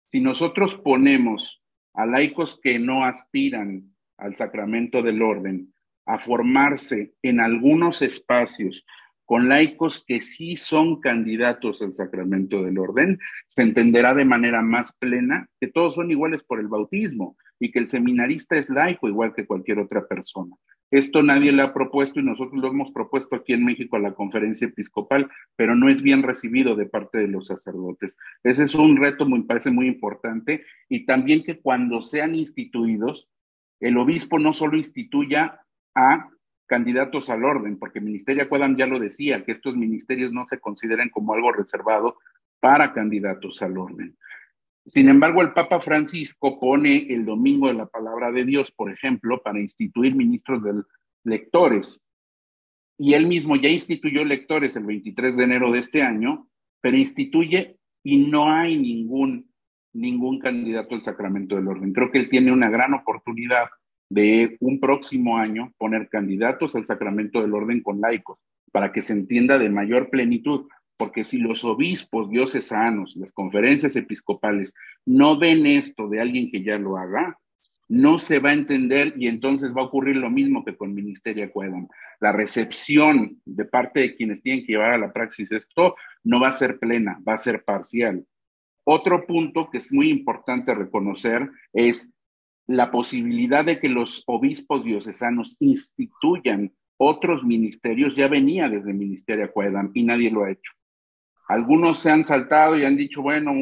Si nosotros ponemos a laicos que no aspiran al sacramento del orden a formarse en algunos espacios con laicos que sí son candidatos al sacramento del orden, se entenderá de manera más plena que todos son iguales por el bautismo y que el seminarista es laico igual que cualquier otra persona. Esto nadie lo ha propuesto y nosotros lo hemos propuesto aquí en México a la conferencia episcopal, pero no es bien recibido de parte de los sacerdotes. Ese es un reto, me parece muy importante, y también que cuando sean instituidos, el obispo no solo instituya a candidatos al orden, porque Ministerio Acuadam ya lo decía, que estos ministerios no se consideran como algo reservado para candidatos al orden. Sin embargo, el Papa Francisco pone el domingo de la palabra de Dios, por ejemplo, para instituir ministros de lectores. Y él mismo ya instituyó lectores el 23 de enero de este año, pero instituye y no hay ningún, ningún candidato al sacramento del orden. Creo que él tiene una gran oportunidad de un próximo año poner candidatos al sacramento del orden con laicos, para que se entienda de mayor plenitud, porque si los obispos diocesanos, las conferencias episcopales, no ven esto de alguien que ya lo haga, no se va a entender y entonces va a ocurrir lo mismo que con ministerio Cuedam. La recepción de parte de quienes tienen que llevar a la praxis esto no va a ser plena, va a ser parcial. Otro punto que es muy importante reconocer es la posibilidad de que los obispos diocesanos instituyan otros ministerios ya venía desde el Ministerio Acuedam y nadie lo ha hecho. Algunos se han saltado y han dicho, bueno,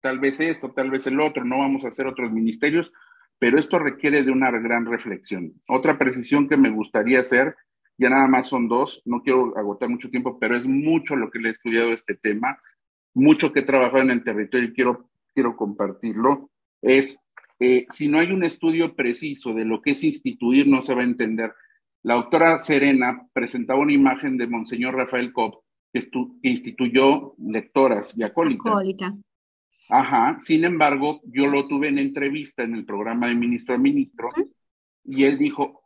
tal vez esto, tal vez el otro, no vamos a hacer otros ministerios, pero esto requiere de una gran reflexión. Otra precisión que me gustaría hacer, ya nada más son dos, no quiero agotar mucho tiempo, pero es mucho lo que le he estudiado este tema, mucho que he trabajado en el territorio y quiero, quiero compartirlo, es eh, si no hay un estudio preciso de lo que es instituir, no se va a entender. La doctora Serena presentaba una imagen de Monseñor Rafael Cobb, que, instituyó lectoras y acólitas. Ajá, sin embargo, yo lo tuve en entrevista en el programa de ministro a ministro y él dijo,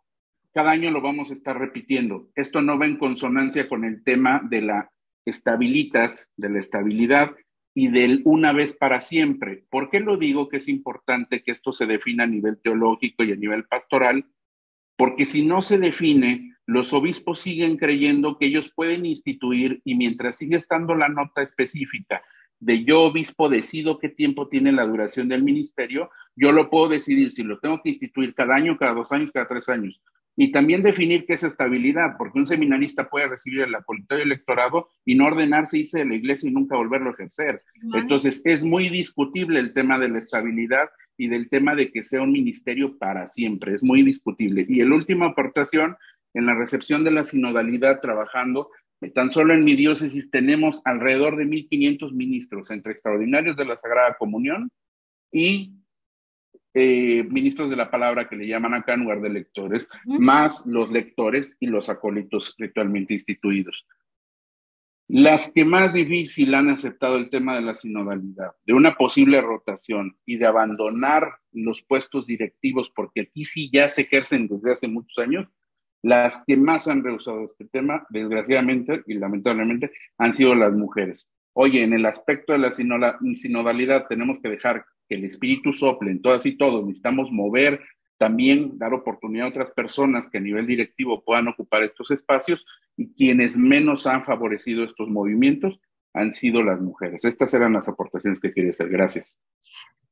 cada año lo vamos a estar repitiendo. Esto no va en consonancia con el tema de la estabilitas, de la estabilidad, y del una vez para siempre. ¿Por qué lo digo que es importante que esto se defina a nivel teológico y a nivel pastoral? Porque si no se define, los obispos siguen creyendo que ellos pueden instituir y mientras sigue estando la nota específica de yo obispo decido qué tiempo tiene la duración del ministerio, yo lo puedo decidir si lo tengo que instituir cada año, cada dos años, cada tres años y también definir qué es estabilidad, porque un seminarista puede recibir el apoyo electorado y no ordenarse irse de la iglesia y nunca volverlo a ejercer. Entonces, es muy discutible el tema de la estabilidad y del tema de que sea un ministerio para siempre, es muy discutible. Y la última aportación, en la recepción de la sinodalidad trabajando, eh, tan solo en mi diócesis tenemos alrededor de 1.500 ministros, entre extraordinarios de la Sagrada Comunión y eh, ministros de la palabra que le llaman acá en lugar de lectores, más los lectores y los acólitos ritualmente instituidos. Las que más difícil han aceptado el tema de la sinodalidad, de una posible rotación y de abandonar los puestos directivos, porque aquí sí ya se ejercen desde hace muchos años, las que más han rehusado este tema, desgraciadamente y lamentablemente, han sido las mujeres oye, en el aspecto de la sinodalidad tenemos que dejar que el espíritu sople en todas y todos, necesitamos mover también dar oportunidad a otras personas que a nivel directivo puedan ocupar estos espacios y quienes menos han favorecido estos movimientos han sido las mujeres. Estas eran las aportaciones que quería hacer. Gracias.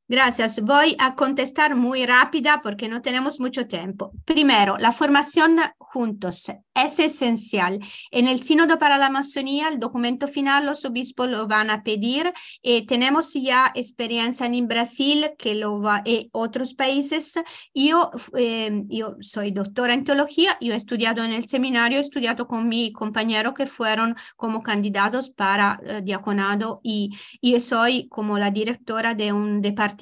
Gracias. Voy a contestar muy rápida porque no tenemos mucho tiempo. Primero, la formación juntos es esencial. En el Sínodo para la Masonía, el documento final, los obispos lo van a pedir. Eh, tenemos ya experiencia en Brasil que lo va, y eh, otros países. Yo, eh, yo soy doctora en teología, yo he estudiado en el seminario, he estudiado con mi compañero que fueron como candidatos para diaconado y, y soy como la directora de un departamento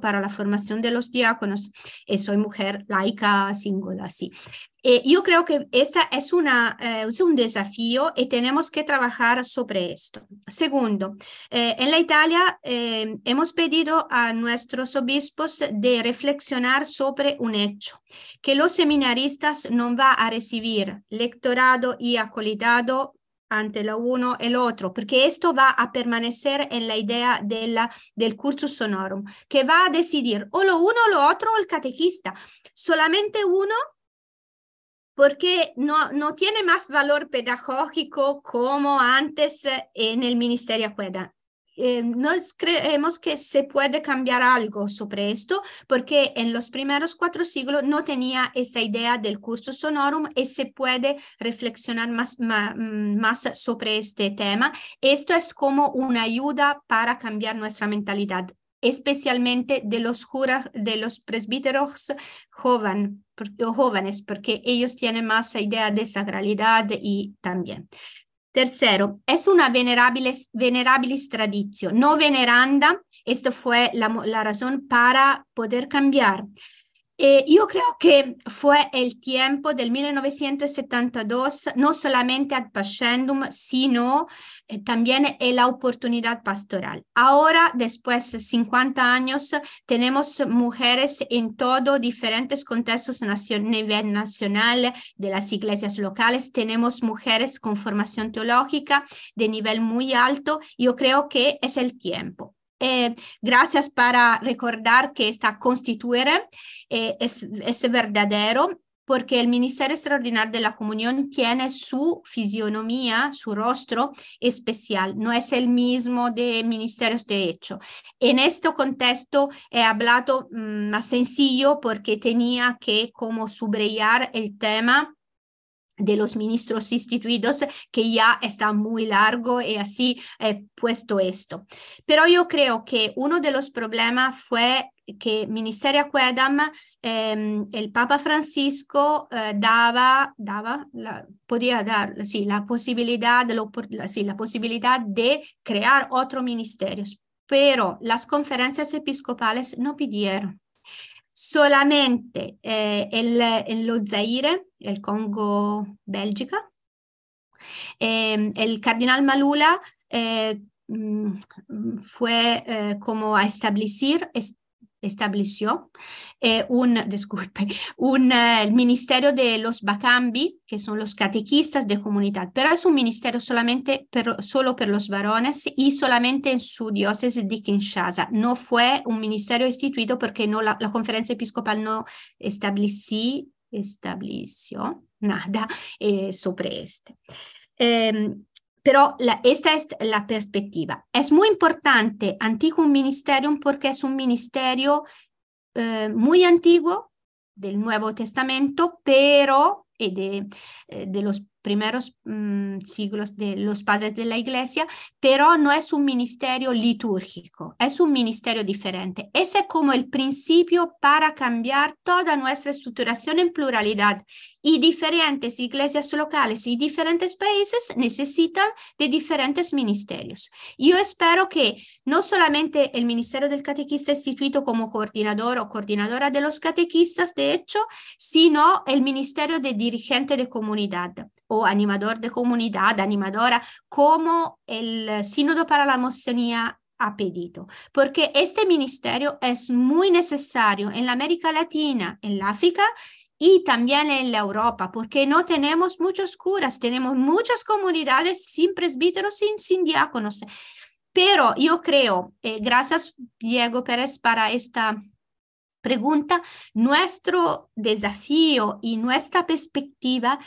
para la formación de los diáconos. Eh, soy mujer laica, singular, sí. Eh, yo creo que esta es, una, eh, es un desafío y tenemos que trabajar sobre esto. Segundo, en la Italia hemos pedido a nuestros obispos de reflexionar sobre un hecho, que los seminaristas no van a recibir lectorado y acolitado ante lo uno lo otro, porque esto va a permanecer en la idea del cursus sonorum, que va a decidir o lo uno o lo otro o el catequista. Solamente uno porque no, no tiene más valor pedagógico como antes eh, en el ministerio eh, creemos que se puede cambiar algo sobre esto porque en los primeros cuatro siglos no tenía esa idea del curso sonorum y se puede reflexionar más, mm, más, sobre este tema. Esto es como una ayuda para cambiar nuestra mentalidad especialmente de los, de los presbíteros joven, jóvenes, porque ellos tienen más idea de sacralidad y también. Tercero, es una venerabilis, venerabilis traditio, no veneranda. Esto fue la, la razón para poder cambiar. Eh, yo creo que fue el tiempo del 1972, no solamente ad pascendum, sino eh, también en la oportunidad pastoral. Ahora, después de 50 años, tenemos mujeres en todos diferentes contextos a nivel nacional, de las iglesias locales, tenemos mujeres con formación teológica de nivel muy alto. Yo creo que es el tiempo. Eh, gracias para recordar que esta constituir eh, es, verdadero porque el Ministerio Extraordinario de la Comunión tiene su fisionomía, su rostro especial, no es el mismo de ministerios de hecho. En este contexto he hablado mm, más sencillo porque tenía que como subrayar el tema de los ministros instituidos que ya está muy largo y eh, así he eh, puesto esto. Pero yo creo que uno de los problemas fue que Ministeria Quedam, em, el Papa Francisco eh, daba, la, podía dar la, posibilidad, de la, de crear otro ministerios, pero las conferencias episcopales no pidieron. Solamente el Lozaire Zaire el Congo, Bélgica. Em, el cardenal Malula eh, mm, fue eh, como a establecer, estableció eh, un, [laughs] disculpe, un, ministerio de los Bacambi, que son los catequistas de comunidad, pero es un ministerio solamente solo para los varones y solamente en su diócesis de Kinshasa. No fue un ministerio instituido porque no, la, la conferencia episcopal no estableció estableció nada eh, sobre este. Em, pero esta es la perspectiva. Es muy importante Antiguo Ministerium porque es un ministerio eh, muy antiguo del Nuevo Testamento, pero eh, de, los primeros mm, siglos de los padres de la iglesia, pero no es un ministerio litúrgico, es un ministerio diferente. Ese es como el principio para cambiar toda nuestra estructuración en pluralidad. Y diferentes iglesias locales y diferentes países necesitan de diferentes ministerios. Yo espero que no solamente el Ministerio del Catequista instituido como coordinador o coordinadora de los catequistas, de hecho, sino el Ministerio de Dirigente de Comunidad o animador de comunidad, animadora, como el eh, Sínodo para la Mosonía ha pedido, porque este ministerio es muy necesario en la América Latina, en la África y también en la Europa, porque no tenemos muchos curas, tenemos muchas comunidades sin presbíteros, sin, sin diáconos. Pero yo creo, eh, gracias Diego Pérez para esta pregunta, nuestro desafío y nuestra perspectiva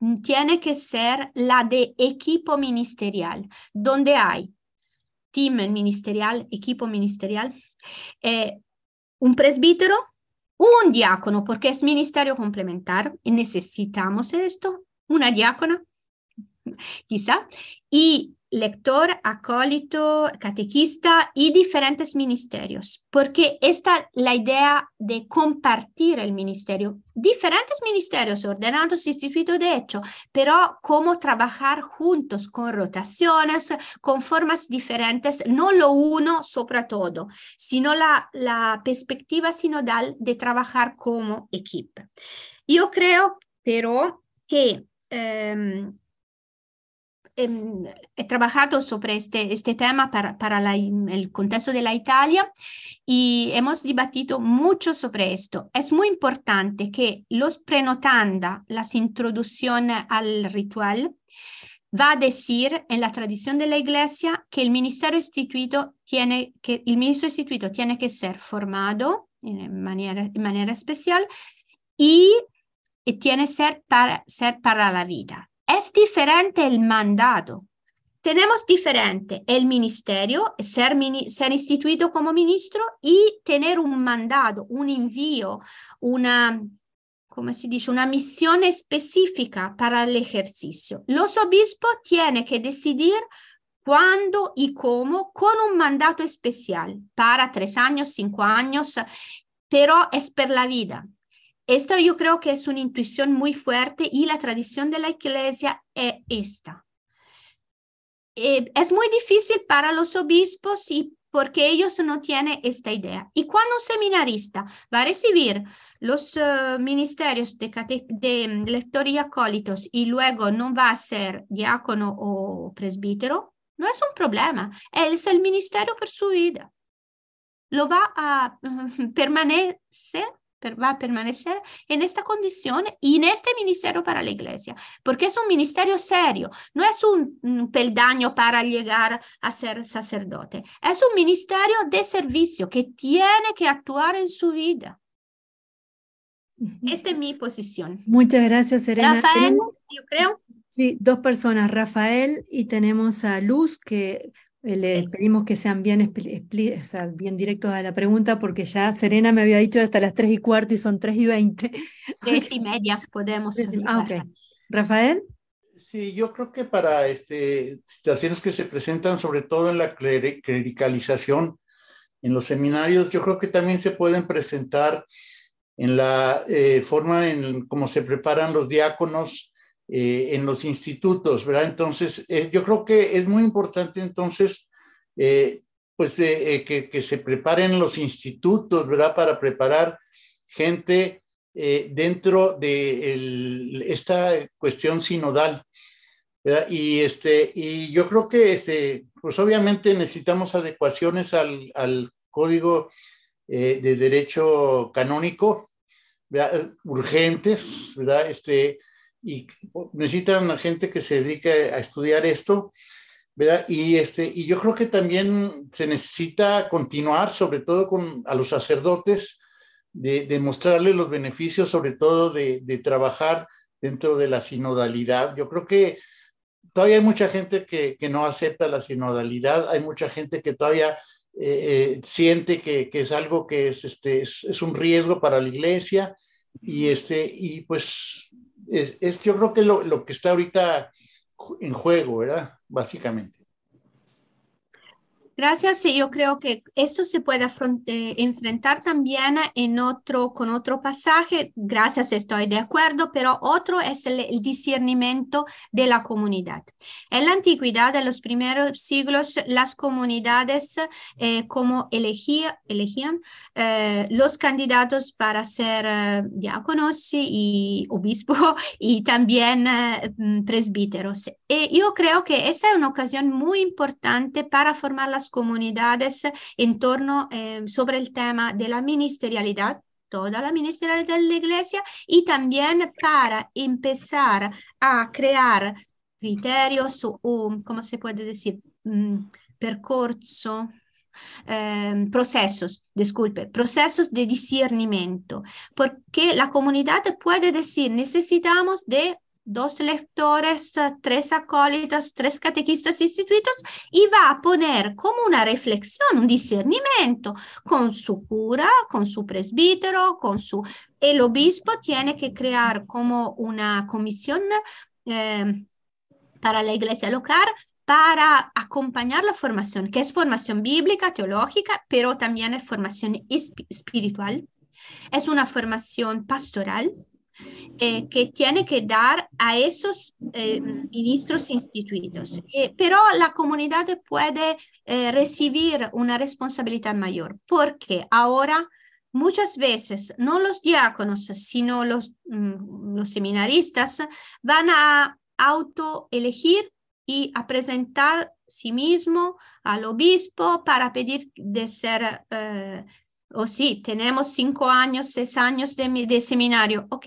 Mm, tiene que ser la de equipo ministerial, donde hay team ministerial, equipo ministerial, eh, un presbítero, un diácono, porque es ministerio complementar y necesitamos esto, una diácona, quizá, y lector, acólito, catequista y diferentes ministerios, porque esta la idea de compartir el ministerio. Diferentes ministerios ordenados, instituidos de hecho, pero cómo trabajar juntos con rotaciones, con formas diferentes, no lo uno sobre todo, sino la, la perspectiva sinodal de trabajar como equipo. Yo creo, pero, que... Em, Em, he trabajado sobre este, este tema para, el contexto de la Italia y hemos debatido mucho sobre esto. Es muy importante que los prenotanda, las introducciones al ritual, va a decir en la tradición de la Iglesia que el ministerio instituido tiene que, ministro instituido tiene que ser formado en manera, especial y, tiene que ser para, ser para la vida Es diferente el mandato. Tenemos diferente el ministerio, ser, ser instituido como ministro y tener un mandato, un invio, una, come si dice, una missione specifica per l'esercizio. Los obispo tiene que decidir cuándo y cómo con un mandato especial para tres años, cinco años, pero es per la vida. Esto yo creo que es una intuición muy fuerte y la tradición de la iglesia es esta. Eh, es muy difícil para los obispos y porque ellos no tienen esta idea. Y cuando un seminarista va a recibir los eh, ministerios de, mm, lector y acólitos y luego no va a ser diácono o presbítero, no es un problema. Él es el ministerio por su vida. Lo va a [laughs] permanecer va a permanecer en esta condición y en este ministerio para la iglesia, porque es un ministerio serio, no es un peldaño para llegar a ser sacerdote, es un ministerio de servicio que tiene que actuar en su vida. Esta es mi posición. Muchas gracias, Serena. Rafael, yo creo. Sí, dos personas, Rafael y tenemos a Luz, que eh, le pedimos que sean bien, o bien directos a la pregunta porque ya Serena me había dicho hasta las 3 y cuarto y son 3 y 20. 3 [laughs] y media podemos. Ah, Rafael. Sí, yo creo que para este, situaciones que se presentan sobre todo en la clericalización, en los seminarios, yo creo que también se pueden presentar en la eh, forma en cómo se preparan los diáconos eh, en los institutos, ¿verdad? Entonces, eh, yo creo que es muy importante entonces, eh, pues, que, se preparen los institutos, ¿verdad? Para preparar gente dentro de esta cuestión sinodal. ¿verdad? Y, este, y yo creo que, este, pues obviamente necesitamos adecuaciones al, al código de derecho canónico, ¿verdad? urgentes, ¿verdad? Este, y necesitan gente que se dedique a estudiar esto, ¿verdad? Y, este, y yo creo que también se necesita continuar, sobre todo con, a los sacerdotes, de, mostrarles los beneficios, sobre todo de, de, trabajar dentro de la sinodalidad. Yo creo que todavía hay mucha gente que, no acepta la sinodalidad, hay mucha gente que todavía eh, eh, siente que, es algo que es, este, es un riesgo para la iglesia, y, este, y pues es, yo creo que lo, lo que está ahorita en juego, ¿verdad? Básicamente. Gracias, yo creo que esto se puede eh, enfrentar también en otro, con otro pasaje, gracias, estoy de acuerdo, pero otro es el, discernimiento de la comunidad. En la antigüedad, en los primeros siglos, las comunidades eh, como elegía, elegían eh, los candidatos para ser diáconos y obispo [laughs] y también mm, presbíteros. Y yo creo que esa es una ocasión muy importante para formar las comunidades en torno eh, sobre el tema de la ministerialidad toda la ministerialidad de la Iglesia y también para empezar a crear criterios o, como se puede decir? Mm, percorso, em, procesos, disculpe, procesos de discernimiento, porque la comunidad puede decir necesitamos de dos lectores, eh, tres acólitos, tres catequistas instituidos y va a poner como una reflexión, un discernimiento con su cura, con su presbítero, con su... El obispo tiene que crear como una comisión eh, para la iglesia local para acompañar la formación, que es formación bíblica, teológica, pero también es formación espiritual. Es una formación pastoral, eh, que tiene que dar a esos eh, ministros instituidos. Eh, pero la comunidad puede recibir una responsabilidad mayor, porque ahora muchas veces no los diáconos, sino los, mm, los seminaristas van a autoelegir y a presentar sí mismo al obispo para pedir de ser o oh, sí, tenemos cinco años, seis años de, de, seminario, ok,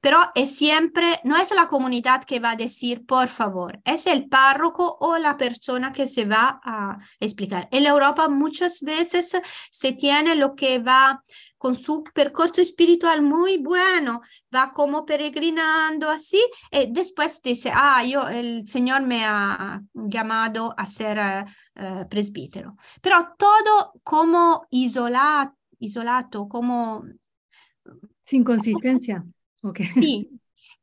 pero es siempre, no es la comunidad que va a decir, por favor, es el párroco o la persona que se va a explicar. En Europa muchas veces se tiene lo que va con su percurso espiritual muy bueno, va como peregrinando así, y eh, después dice, ah, yo, el Señor me ha llamado a ser eh, eh, presbítero. Pero todo como isolado isolato, como... Sin consistencia. Sí,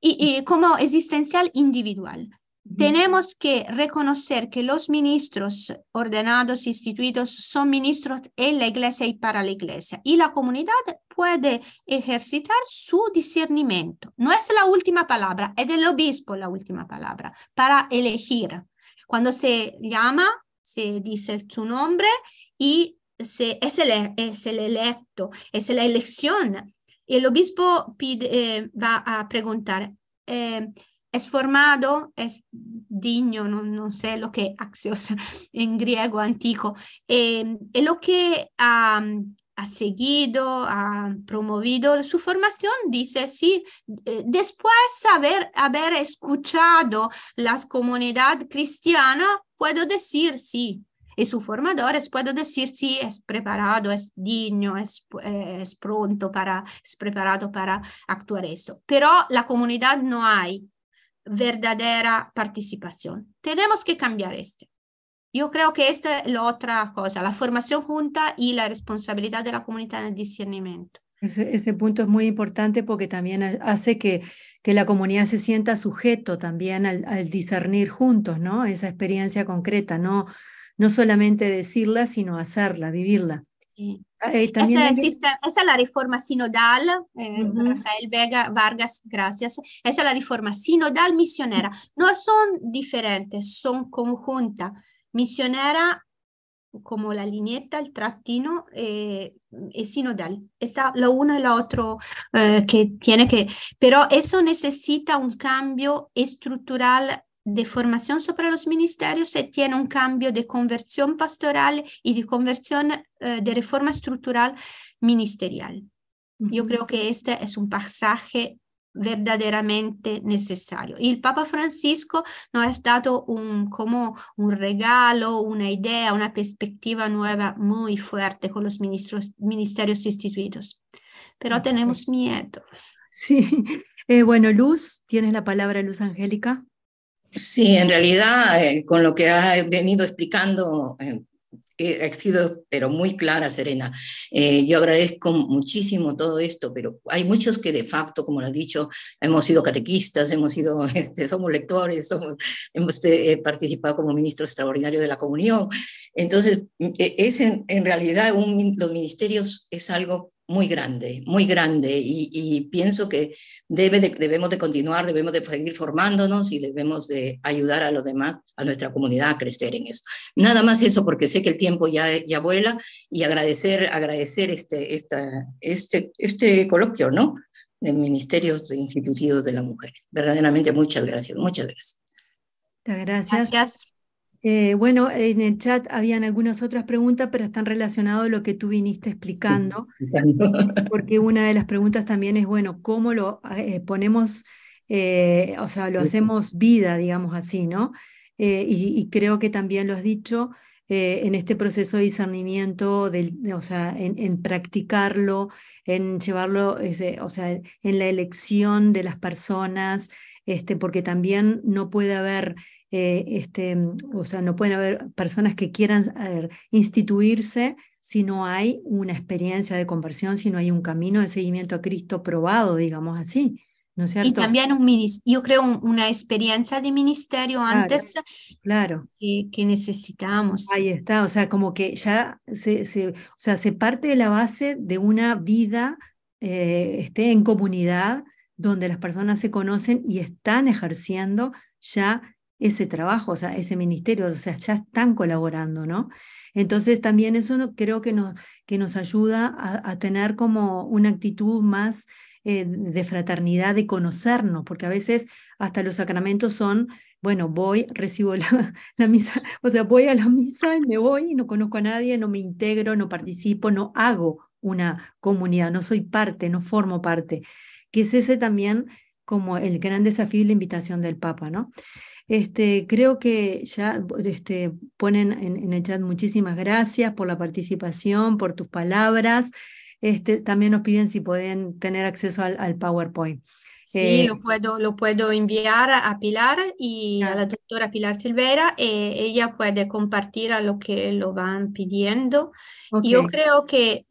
y, como existencial individual. Tenemos que reconocer que los ministros ordenados, instituidos, son ministros en la iglesia y para la iglesia. Y la comunidad puede ejercitar su discernimiento. No es la última palabra, es del obispo la última palabra, para elegir. Cuando se llama, se dice su nombre y se es el, es el electo, es la elección. Y el obispo pide, eh, va a preguntare, eh, ¿es formado? ¿Es digno? non, no sé lo que axios [laughs] en griego antico, e, eh, es lo che ha, ha, seguido, ha promovido su formazione, dice, sì, eh, después de aver haber escuchado las comunidades cristianas, puedo sì. sí, y sus formadores, puedo decir si es preparado, es digno, eh, es, pronto para, es preparado para actuar esto. Pero la comunidad no hay verdadera participación. Tenemos que cambiar esto. Yo creo que esta es la otra cosa, la formación junta y la responsabilidad de la comunidad en el discernimiento. Ese, punto es muy importante porque también hace que, que la comunidad se sienta sujeto también al, al discernir juntos, ¿no? Esa experiencia concreta, ¿no? no solamente decirla, sino hacerla, vivirla. Ah, esa, es la reforma sinodal, eh, Rafael Vega, Vargas, gracias. Esa es la reforma sinodal misionera. No son diferentes, son conjuntas. Misionera como la línea, el trattino y eh, es sinodal. Está lo uno y lo otro eh, que tiene que, pero eso necesita un cambio estructural de formación sobre los ministerios se tiene un cambio de conversión pastoral y de conversión eh, de reforma estructural ministerial. Yo creo que este es un pasaje verdaderamente necesario. Y el Papa Francisco nos ha dado un, como un regalo, una idea, una perspectiva nueva muy fuerte con los ministerios instituidos. Pero tenemos miedo. Sí. [laughs] Eh, bueno, Luz, tienes la palabra, Luz Angélica. Sí, en realidad, eh, con lo que ha venido explicando, eh, ha sido pero muy clara, Serena. Eh, yo agradezco muchísimo todo esto, pero hay muchos que de facto, como lo has dicho, hemos sido catequistas, hemos sido, [laughs] este, somos lectores, hemos participado como ministro extraordinario de la comunión. Entonces, e, es en, realidad los ministerios es algo muy grande, muy grande y, pienso que debe debemos de continuar, debemos de seguir formándonos y debemos de ayudar a los demás, a nuestra comunidad a crecer en eso. Nada más eso porque sé que el tiempo ya, ya vuela y agradecer, agradecer este, esta, este, este coloquio, ¿no? De Ministerios de Institutivos de las Mujeres. Verdaderamente muchas gracias, muchas gracias. Gracias. gracias. Eh, bueno, en el chat habían algunas otras preguntas, pero están relacionadas a lo que tú viniste explicando, eh, porque una de las preguntas también es, bueno, ¿cómo lo eh, ponemos, o sea, lo hacemos vida, digamos así, ¿no? Y, creo que también lo has dicho en este proceso de discernimiento, del, o sea, en, practicarlo, en llevarlo, o sea, en la elección de las personas, este, porque también no puede haber, eh, este, mm, o sea, no pueden haber personas que quieran instituirse si no hay una experiencia de conversión, si no hay un camino de seguimiento a Cristo probado, digamos así. y también un yo creo una experiencia de ministerio antes claro. Que, necesitamos. Ahí está, o sea, como que ya se, o sea, se parte de la base de una vida eh, esté en comunidad donde las personas se conocen y están ejerciendo ya ese trabajo, o sea, ese ministerio, o sea, ya están colaborando, ¿no? Entonces también eso creo que nos, que nos ayuda a, tener como una actitud más eh, de fraternidad, de conocernos, porque a veces hasta los sacramentos son, bueno, voy, recibo la, [laughs] la misa, o sea, voy a la misa y me voy y no conozco a nadie, no me integro, no participo, no hago una comunidad, no soy parte, no formo parte que es ese también como el gran desafío y la invitación del Papa, ¿no? Este, creo que ya este, ponen en, el chat muchísimas gracias por la participación, por tus palabras. Este, también nos piden si pueden tener acceso al, PowerPoint. Sí, eh, lo, puedo, lo puedo enviar a Pilar y a la doctora Pilar Silvera. Eh, ella puede compartir a lo que lo van pidiendo. Yo creo que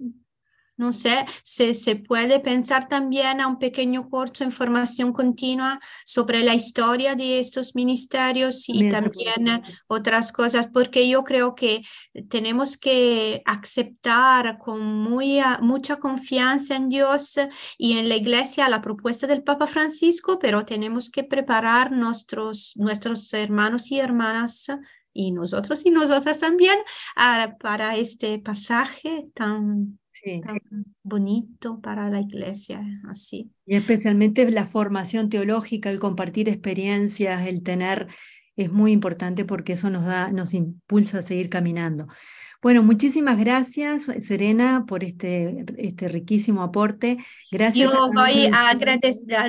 no sé si se puede pensar también a un pequeño curso en formación continua sobre la historia de estos ministerios y también eh, otras cosas, porque yo creo que tenemos que aceptar con muy, ah, mucha confianza en Dios y en la Iglesia la propuesta del Papa Francisco, pero tenemos que preparar nuestros, nuestros hermanos y hermanas y nosotros y nosotras también ah, para este pasaje tan bonito para la iglesia, así. Y especialmente la formación teológica, el compartir experiencias, el tener, es muy importante porque eso nos da, nos impulsa a seguir caminando. Bueno, muchísimas gracias, Serena, por este, este riquísimo aporte. Gracias. Yo voy a,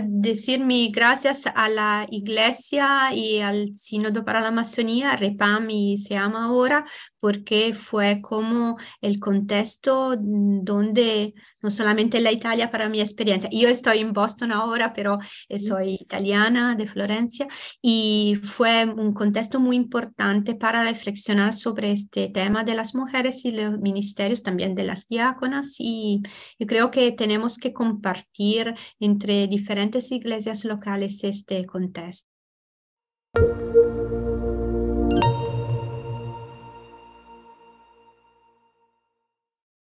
decir mi gracias a la Iglesia y al Sínodo para la Amazonía, REPAM y se llama ahora, porque fue como el contexto donde no solamente la Italia para mi experiencia. Yo estoy en Boston ahora, pero soy italiana de Florencia y fue un contexto muy importante para reflexionar sobre este tema de las mujeres y los ministerios también de las diáconas y yo creo que tenemos que compartir entre diferentes iglesias locales este contexto.